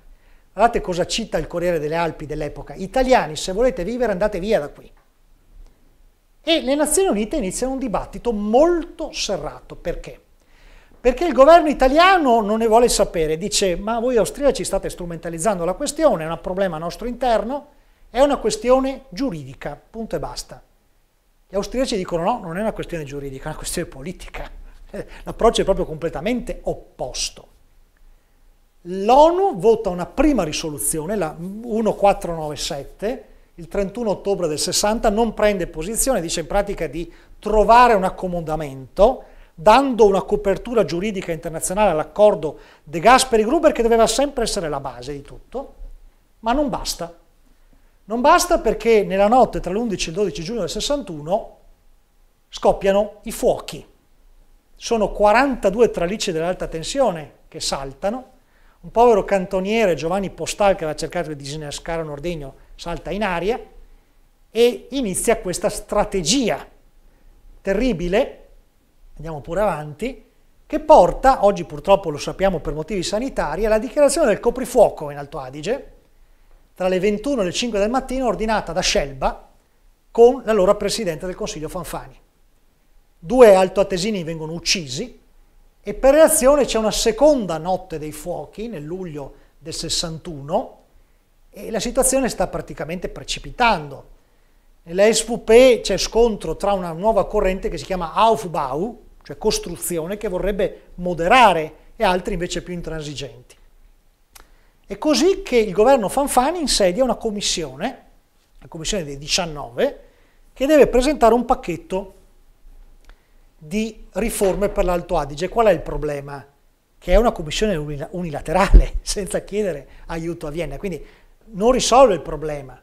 Guardate cosa cita il Corriere delle Alpi dell'epoca, italiani se volete vivere andate via da qui. E le Nazioni Unite iniziano un dibattito molto serrato. Perché? Perché il governo italiano non ne vuole sapere, dice ma voi austriaci state strumentalizzando la questione, è un problema nostro interno, è una questione giuridica, punto e basta. Gli austriaci dicono no, non è una questione giuridica, è una questione politica. L'approccio è proprio completamente opposto. L'ONU vota una prima risoluzione, la 1497, il 31 ottobre del 60 non prende posizione, dice in pratica di trovare un accomodamento dando una copertura giuridica internazionale all'accordo De Gasperi-Gruber che doveva sempre essere la base di tutto, ma non basta. Non basta perché nella notte tra l'11 e il 12 giugno del 61 scoppiano i fuochi. Sono 42 tralicci dell'alta tensione che saltano, un povero cantoniere Giovanni Postal che aveva cercato di disinnescare un ordigno salta in aria e inizia questa strategia terribile, andiamo pure avanti, che porta, oggi purtroppo lo sappiamo per motivi sanitari, alla dichiarazione del coprifuoco in Alto Adige, tra le 21 e le 5 del mattino, ordinata da Scelba con l'allora Presidente del Consiglio Fanfani. Due altoatesini vengono uccisi e per reazione c'è una seconda notte dei fuochi nel luglio del 61 e la situazione sta praticamente precipitando. Nella SVP c'è scontro tra una nuova corrente che si chiama Aufbau, cioè costruzione, che vorrebbe moderare e altri invece più intransigenti. È così che il governo Fanfani insedia una commissione, la commissione dei 19, che deve presentare un pacchetto di riforme per l'Alto Adige. Qual è il problema? Che è una commissione unilaterale, senza chiedere aiuto a Vienna. Quindi non risolve il problema.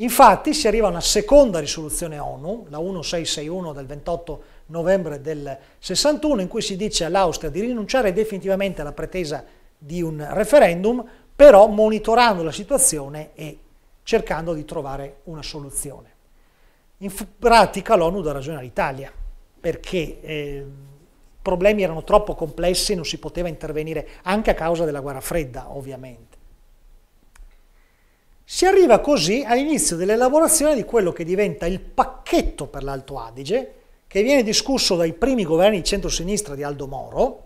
Infatti si arriva a una seconda risoluzione ONU, la 1661 del 28 novembre del 61, in cui si dice all'Austria di rinunciare definitivamente alla pretesa di un referendum, però monitorando la situazione e cercando di trovare una soluzione. In pratica l'ONU dà ragione all'Italia, perché eh, i problemi erano troppo complessi, non si poteva intervenire, anche a causa della guerra fredda ovviamente. Si arriva così all'inizio dell'elaborazione di quello che diventa il pacchetto per l'Alto Adige, che viene discusso dai primi governi di centrosinistra di Aldo Moro,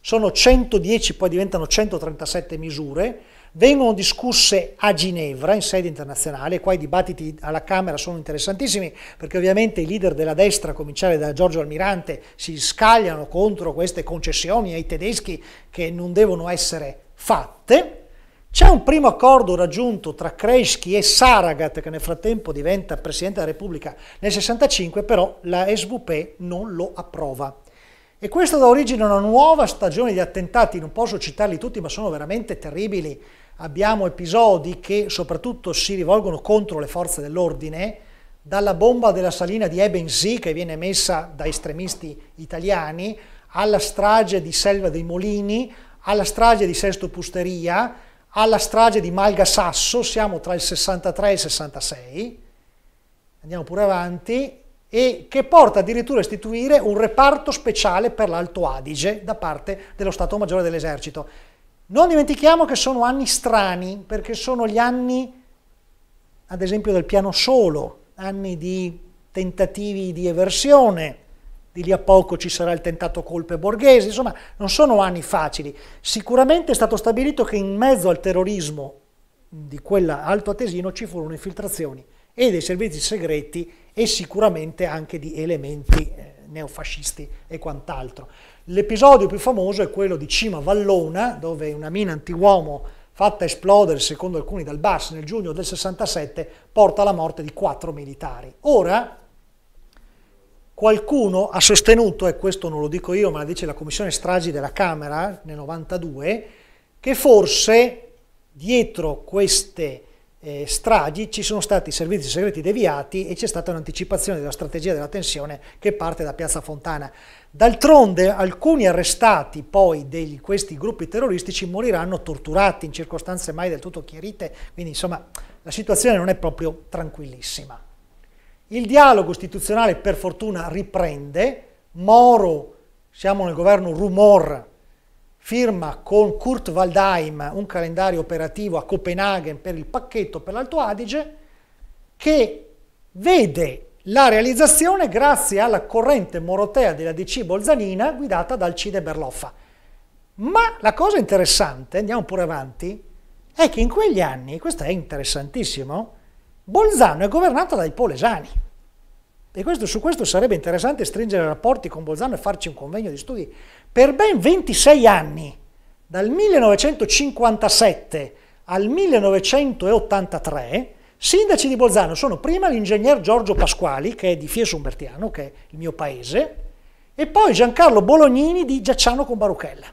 sono 110, poi diventano 137 misure, vengono discusse a Ginevra in sede internazionale, qua i dibattiti alla Camera sono interessantissimi perché ovviamente i leader della destra, a cominciare da Giorgio Almirante, si scagliano contro queste concessioni ai tedeschi che non devono essere fatte c'è un primo accordo raggiunto tra Kreisky e Saragat, che nel frattempo diventa Presidente della Repubblica nel 65, però la SVP non lo approva. E questo dà origine a una nuova stagione di attentati, non posso citarli tutti, ma sono veramente terribili. Abbiamo episodi che soprattutto si rivolgono contro le forze dell'ordine, dalla bomba della salina di Ebensee che viene messa da estremisti italiani, alla strage di Selva dei Molini, alla strage di Sesto Pusteria, alla strage di Malga Sasso, siamo tra il 63 e il 66, andiamo pure avanti, e che porta addirittura a istituire un reparto speciale per l'Alto Adige da parte dello Stato Maggiore dell'Esercito. Non dimentichiamo che sono anni strani, perché sono gli anni, ad esempio, del piano solo, anni di tentativi di eversione, di lì a poco ci sarà il tentato colpe borghese, insomma non sono anni facili. Sicuramente è stato stabilito che in mezzo al terrorismo di quell'Alto Atesino ci furono infiltrazioni e dei servizi segreti e sicuramente anche di elementi eh, neofascisti e quant'altro. L'episodio più famoso è quello di Cima Vallona, dove una mina antiuomo fatta esplodere secondo alcuni dal BAS nel giugno del 67 porta alla morte di quattro militari. Ora Qualcuno ha sostenuto, e questo non lo dico io, ma dice la Commissione Stragi della Camera nel 92, che forse dietro queste eh, stragi ci sono stati servizi segreti deviati e c'è stata un'anticipazione della strategia della tensione che parte da Piazza Fontana. D'altronde alcuni arrestati poi di questi gruppi terroristici moriranno torturati in circostanze mai del tutto chiarite, quindi insomma la situazione non è proprio tranquillissima. Il dialogo istituzionale per fortuna riprende, Moro, siamo nel governo Rumor, firma con Kurt Waldheim un calendario operativo a Copenaghen per il pacchetto per l'Alto Adige che vede la realizzazione grazie alla corrente morotea della DC Bolzanina guidata dal Cide Berloffa. Ma la cosa interessante, andiamo pure avanti, è che in quegli anni, questo è interessantissimo, Bolzano è governata dai polesani. E questo, su questo sarebbe interessante stringere rapporti con Bolzano e farci un convegno di studi. Per ben 26 anni, dal 1957 al 1983, sindaci di Bolzano sono prima l'ingegner Giorgio Pasquali, che è di Fieso Umbertiano, che è il mio paese, e poi Giancarlo Bolognini di Giacciano con Baruchella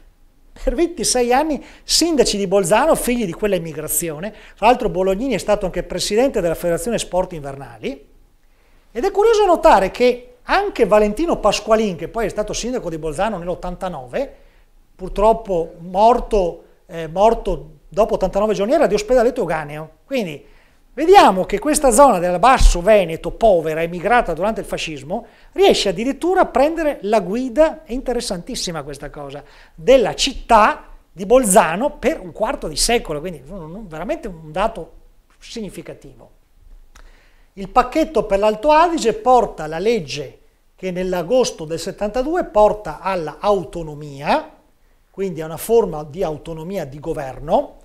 per 26 anni sindaci di Bolzano, figli di quella immigrazione. Tra l'altro Bolognini è stato anche presidente della Federazione Sport Invernali. Ed è curioso notare che anche Valentino Pasqualin, che poi è stato sindaco di Bolzano nell'89, purtroppo morto, eh, morto dopo 89 giorni, era di ospedale Toganeo. Quindi Vediamo che questa zona del Basso Veneto, povera, emigrata durante il fascismo, riesce addirittura a prendere la guida, è interessantissima questa cosa, della città di Bolzano per un quarto di secolo, quindi veramente un dato significativo. Il pacchetto per l'Alto Adige porta la legge che nell'agosto del 72 porta all'autonomia, quindi a una forma di autonomia di governo,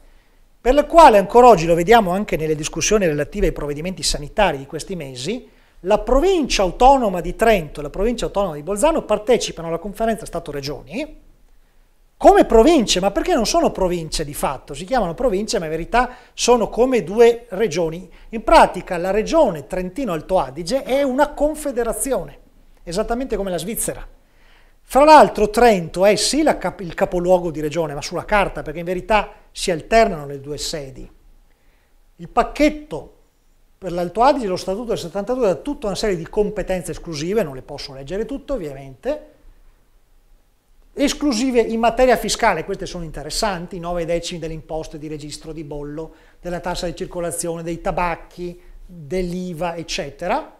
per la quale ancora oggi, lo vediamo anche nelle discussioni relative ai provvedimenti sanitari di questi mesi, la provincia autonoma di Trento e la provincia autonoma di Bolzano partecipano alla conferenza Stato-Regioni come province, ma perché non sono province di fatto, si chiamano province, ma in verità sono come due regioni. In pratica la regione Trentino-Alto Adige è una confederazione, esattamente come la Svizzera. Fra l'altro Trento è sì cap il capoluogo di regione, ma sulla carta, perché in verità si alternano le due sedi. Il pacchetto per l'Alto Adige, lo Statuto del 72, ha tutta una serie di competenze esclusive, non le posso leggere tutte ovviamente, esclusive in materia fiscale, queste sono interessanti, 9 decimi delle imposte di registro di bollo, della tassa di circolazione, dei tabacchi, dell'IVA, eccetera,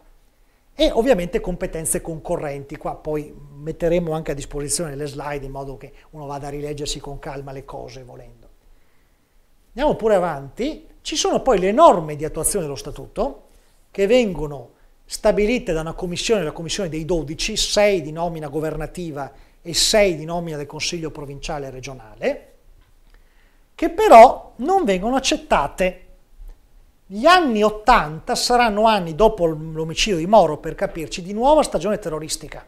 e ovviamente competenze concorrenti. Qua poi metteremo anche a disposizione le slide in modo che uno vada a rileggersi con calma le cose volendo. Andiamo pure avanti. Ci sono poi le norme di attuazione dello statuto che vengono stabilite da una commissione, la commissione dei 12, 6 di nomina governativa e 6 di nomina del Consiglio provinciale e regionale, che però non vengono accettate gli anni 80 saranno anni dopo l'omicidio di Moro, per capirci, di nuova stagione terroristica.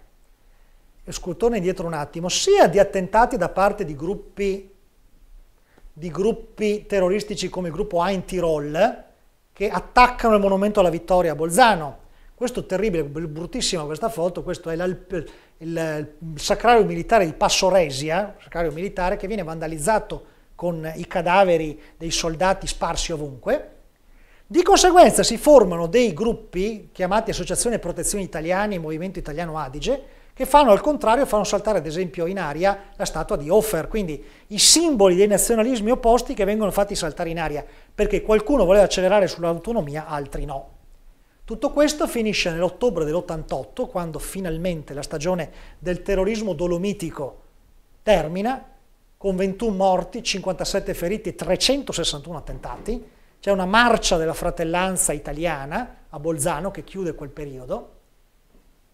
Escurtone indietro un attimo, sia di attentati da parte di gruppi, di gruppi terroristici come il gruppo A in Tirol, che attaccano il monumento alla vittoria a Bolzano. Questo è terribile, bruttissima questa foto, questo è il, il, il sacrario militare di Passoresia, sacrario militare che viene vandalizzato con i cadaveri dei soldati sparsi ovunque di conseguenza si formano dei gruppi, chiamati Associazione Protezione Italiani e Movimento Italiano Adige, che fanno al contrario, fanno saltare ad esempio in aria la statua di Hofer, quindi i simboli dei nazionalismi opposti che vengono fatti saltare in aria, perché qualcuno voleva accelerare sull'autonomia, altri no. Tutto questo finisce nell'ottobre dell'88, quando finalmente la stagione del terrorismo dolomitico termina, con 21 morti, 57 feriti, e 361 attentati, c'è una marcia della fratellanza italiana a Bolzano che chiude quel periodo,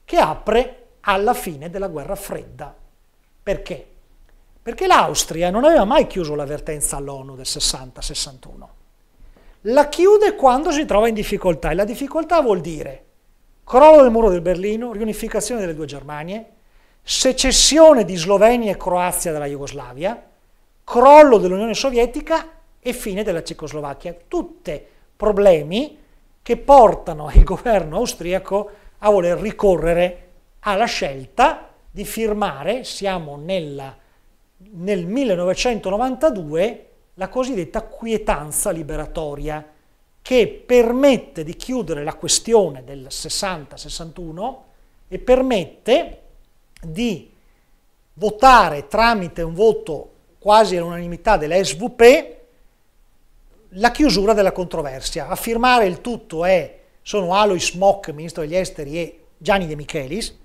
che apre alla fine della guerra fredda. Perché? Perché l'Austria non aveva mai chiuso l'avvertenza all'ONU del 60-61. La chiude quando si trova in difficoltà e la difficoltà vuol dire crollo del muro del Berlino, riunificazione delle due Germanie, secessione di Slovenia e Croazia dalla Jugoslavia, crollo dell'Unione Sovietica e fine della Cecoslovacchia. Tutti problemi che portano il governo austriaco a voler ricorrere alla scelta di firmare, siamo nella, nel 1992, la cosiddetta quietanza liberatoria, che permette di chiudere la questione del 60-61 e permette di votare tramite un voto quasi all'unanimità dell'SVP la chiusura della controversia. A firmare il tutto è, sono Alois Mock, ministro degli esteri, e Gianni De Michelis,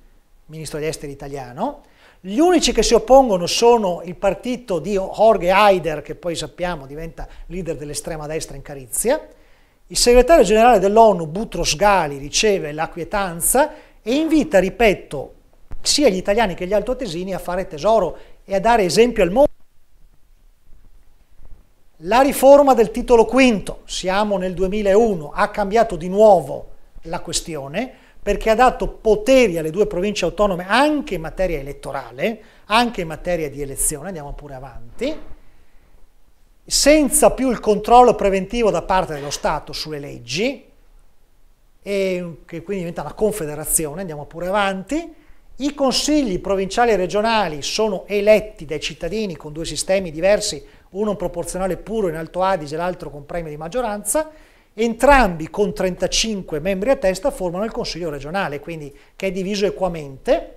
ministro degli esteri italiano. Gli unici che si oppongono sono il partito di Jorge Haider, che poi sappiamo diventa leader dell'estrema destra in Carizia. Il segretario generale dell'ONU, Butros Ghali, riceve la quietanza e invita, ripeto, sia gli italiani che gli altoatesini a fare tesoro e a dare esempio al mondo. La riforma del titolo V, siamo nel 2001, ha cambiato di nuovo la questione perché ha dato poteri alle due province autonome anche in materia elettorale, anche in materia di elezione, andiamo pure avanti, senza più il controllo preventivo da parte dello Stato sulle leggi, e che quindi diventa una confederazione, andiamo pure avanti, i consigli provinciali e regionali sono eletti dai cittadini con due sistemi diversi uno un proporzionale puro in Alto Adige, l'altro con premio di maggioranza, entrambi con 35 membri a testa formano il Consiglio regionale, quindi che è diviso equamente.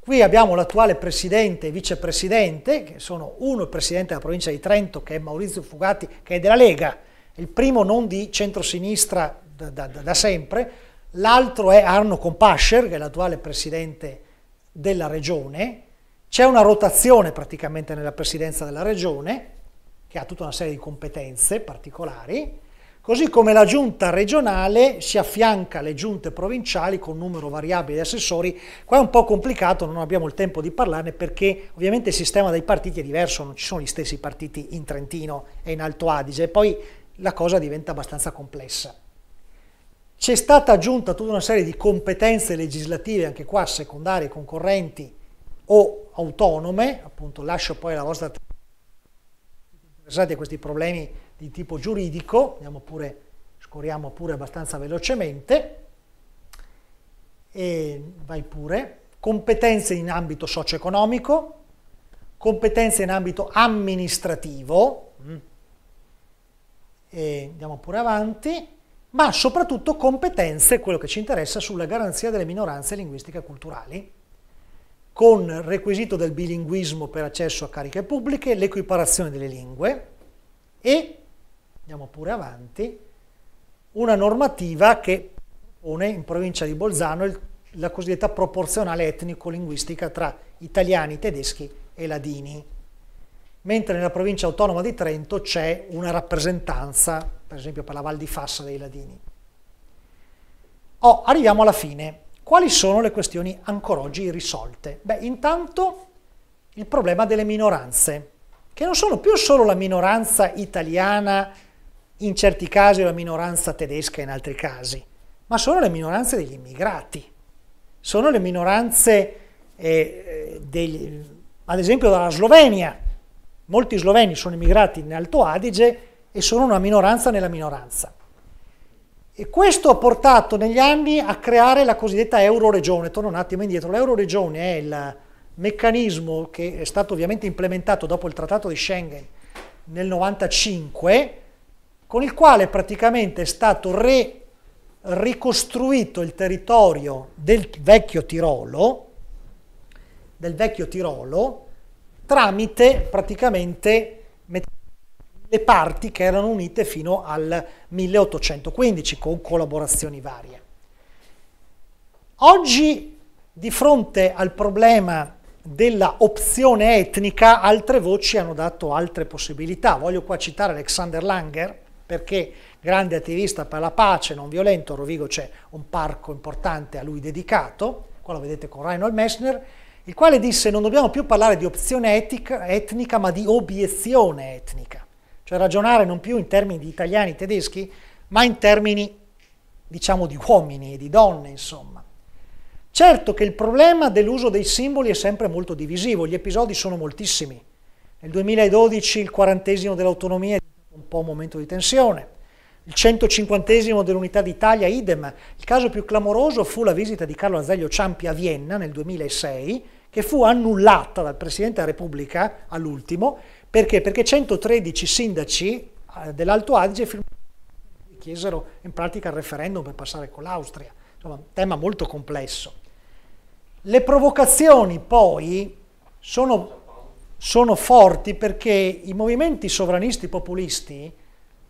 Qui abbiamo l'attuale presidente e vicepresidente, che sono uno il presidente della provincia di Trento, che è Maurizio Fugatti, che è della Lega, il primo non di centrosinistra da, da, da sempre, l'altro è Arno Compascher, che è l'attuale presidente della regione, c'è una rotazione praticamente nella presidenza della regione, che ha tutta una serie di competenze particolari, così come la giunta regionale si affianca alle giunte provinciali con numero variabile di assessori. Qua è un po' complicato, non abbiamo il tempo di parlarne perché ovviamente il sistema dei partiti è diverso, non ci sono gli stessi partiti in Trentino e in Alto Adige, e poi la cosa diventa abbastanza complessa. C'è stata aggiunta tutta una serie di competenze legislative, anche qua secondarie, concorrenti, o autonome, appunto lascio poi la vostra interessati a questi problemi di tipo giuridico, andiamo pure, scorriamo pure abbastanza velocemente, e vai pure, competenze in ambito socio-economico, competenze in ambito amministrativo, mm. e andiamo pure avanti, ma soprattutto competenze, quello che ci interessa, sulla garanzia delle minoranze linguistiche e culturali con requisito del bilinguismo per accesso a cariche pubbliche, l'equiparazione delle lingue e, andiamo pure avanti, una normativa che pone in provincia di Bolzano il, la cosiddetta proporzionale etnico-linguistica tra italiani, tedeschi e ladini, mentre nella provincia autonoma di Trento c'è una rappresentanza, per esempio per la Val di Fassa dei ladini. Oh, arriviamo alla fine. Quali sono le questioni ancora oggi irrisolte? Beh, intanto il problema delle minoranze, che non sono più solo la minoranza italiana in certi casi o la minoranza tedesca in altri casi, ma sono le minoranze degli immigrati, sono le minoranze eh, eh, degli, ad esempio dalla Slovenia, molti sloveni sono immigrati in Alto Adige e sono una minoranza nella minoranza. E questo ha portato negli anni a creare la cosiddetta Euroregione. Torno un attimo indietro. L'Euroregione è il meccanismo che è stato ovviamente implementato dopo il Trattato di Schengen nel 1995, con il quale praticamente è stato re, ricostruito il territorio del vecchio Tirolo, del vecchio Tirolo tramite praticamente le parti che erano unite fino al 1815 con collaborazioni varie. Oggi, di fronte al problema della opzione etnica, altre voci hanno dato altre possibilità. Voglio qua citare Alexander Langer, perché grande attivista per la pace non violento, a Rovigo c'è un parco importante a lui dedicato, qua lo vedete con Reinhold Messner, il quale disse non dobbiamo più parlare di opzione etica, etnica ma di obiezione etnica cioè ragionare non più in termini di italiani e tedeschi, ma in termini, diciamo, di uomini e di donne, insomma. Certo che il problema dell'uso dei simboli è sempre molto divisivo, gli episodi sono moltissimi. Nel 2012 il quarantesimo dell'autonomia è un po' un momento di tensione, il 150 dell'unità d'Italia idem. Il caso più clamoroso fu la visita di Carlo Azeglio Ciampi a Vienna nel 2006, che fu annullata dal Presidente della Repubblica all'ultimo perché? Perché 113 sindaci eh, dell'Alto Adige chiesero in pratica il referendum per passare con l'Austria. Insomma, un tema molto complesso. Le provocazioni poi sono, sono forti perché i movimenti sovranisti populisti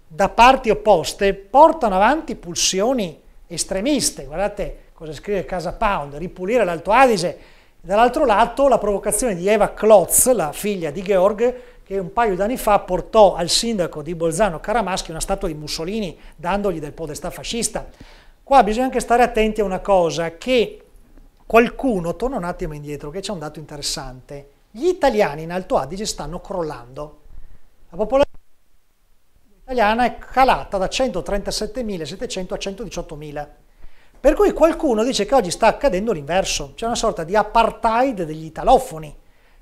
da parti opposte portano avanti pulsioni estremiste. Guardate cosa scrive Casa Pound, ripulire l'Alto Adige. Dall'altro lato la provocazione di Eva Klotz, la figlia di Georg, che un paio di anni fa portò al sindaco di Bolzano Caramaschi una statua di Mussolini dandogli del podestà fascista. Qua bisogna anche stare attenti a una cosa che qualcuno, torna un attimo indietro che c'è un dato interessante, gli italiani in Alto Adige stanno crollando. La popolazione italiana è calata da 137.700 a 118.000. Per cui qualcuno dice che oggi sta accadendo l'inverso, c'è una sorta di apartheid degli italofoni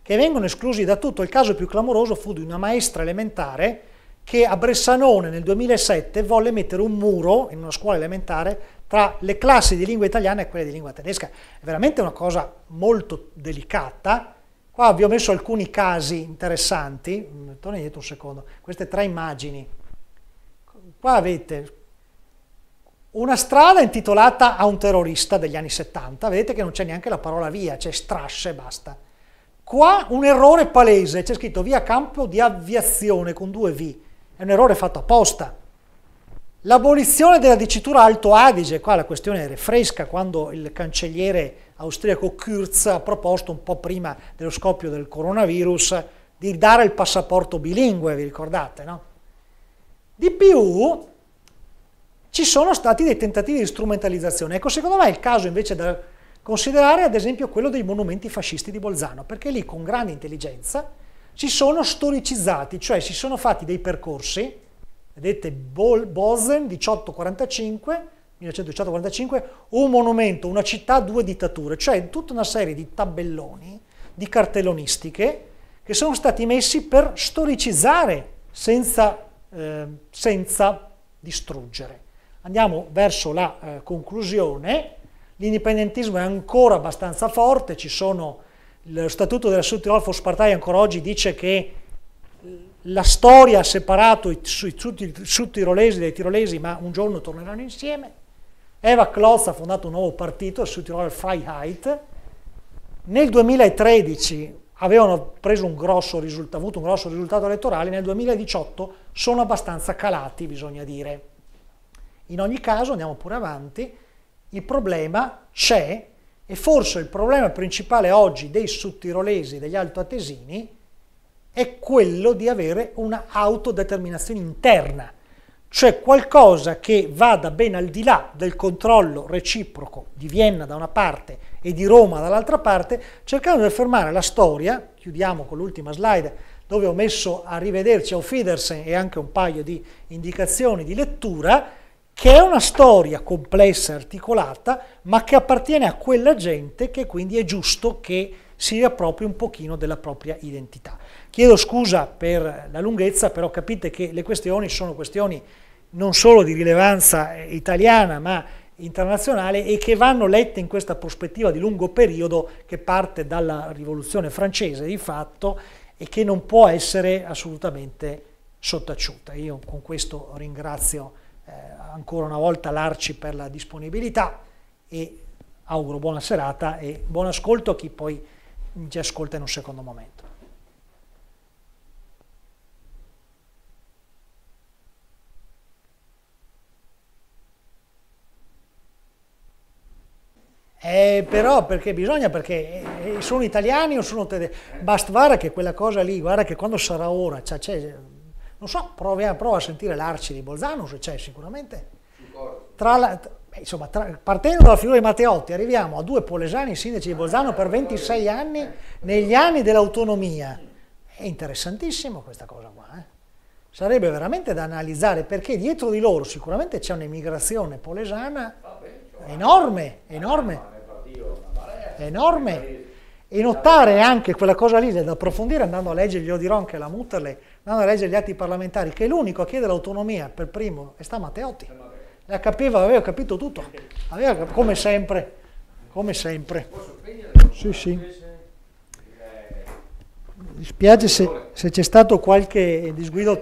che vengono esclusi da tutto. Il caso più clamoroso fu di una maestra elementare che a Bressanone nel 2007 volle mettere un muro in una scuola elementare tra le classi di lingua italiana e quelle di lingua tedesca. È veramente una cosa molto delicata. Qua vi ho messo alcuni casi interessanti. Mm, torni dietro un secondo. Queste tre immagini. Qua avete una strada intitolata a un terrorista degli anni 70. Vedete che non c'è neanche la parola via, c'è strasse e basta Qua un errore palese, c'è scritto via campo di aviazione con due V, è un errore fatto apposta. L'abolizione della dicitura Alto Adige, qua la questione era fresca quando il cancelliere austriaco Kurz ha proposto un po' prima dello scoppio del coronavirus di dare il passaporto bilingue, vi ricordate, no? Di più, ci sono stati dei tentativi di strumentalizzazione. Ecco, secondo me è il caso invece da Considerare ad esempio quello dei monumenti fascisti di Bolzano, perché lì con grande intelligenza si sono storicizzati, cioè si sono fatti dei percorsi, vedete Bol Bozen 1845, 1945, un monumento, una città, due dittature, cioè tutta una serie di tabelloni, di cartellonistiche che sono stati messi per storicizzare senza, eh, senza distruggere. Andiamo verso la eh, conclusione l'indipendentismo è ancora abbastanza forte, ci sono, lo statuto della Südtirolfos Partei ancora oggi dice che la storia ha separato i sud tirolesi dai tirolesi, ma un giorno torneranno insieme. Eva Klotz ha fondato un nuovo partito, il Sud Tirol Freiheit. Nel 2013 avevano un risultato, avuto un grosso risultato elettorale, nel 2018 sono abbastanza calati, bisogna dire. In ogni caso, andiamo pure avanti, il problema c'è e forse il problema principale oggi dei sudtirolesi e degli altoatesini è quello di avere una autodeterminazione interna, cioè qualcosa che vada ben al di là del controllo reciproco di Vienna da una parte e di Roma dall'altra parte, cercando di affermare la storia, chiudiamo con l'ultima slide dove ho messo a rivederci, a Fidersen e anche un paio di indicazioni di lettura, che è una storia complessa, e articolata, ma che appartiene a quella gente che quindi è giusto che si riappropri un pochino della propria identità. Chiedo scusa per la lunghezza, però capite che le questioni sono questioni non solo di rilevanza eh, italiana, ma internazionale e che vanno lette in questa prospettiva di lungo periodo che parte dalla rivoluzione francese di fatto e che non può essere assolutamente sottaciuta. Io con questo ringrazio eh, ancora una volta l'Arci per la disponibilità e auguro buona serata e buon ascolto a chi poi ci ascolta in un secondo momento. Eh, però perché bisogna, perché eh, eh, sono italiani o sono tedeschi? Basta, guarda che quella cosa lì, guarda che quando sarà ora, cioè, cioè non so, prova, prova a sentire l'arci di Bolzano, se c'è sicuramente. Tra la, insomma, tra, partendo dalla figura di Matteotti arriviamo a due polesani sindaci di Bolzano per 26 anni negli anni dell'autonomia. È interessantissimo questa cosa qua. Eh? Sarebbe veramente da analizzare perché dietro di loro sicuramente c'è un'emigrazione polesana enorme, enorme, enorme. E notare anche quella cosa lì da approfondire andando a leggere, glielo dirò anche la Mutterle, andando a leggere gli atti parlamentari, che l'unico a chiedere l'autonomia per primo è stato Matteotti. La capiva, aveva capito tutto, aveva, come sempre, come sempre. Sì, sì. Mi spiace se, se c'è stato qualche disguido.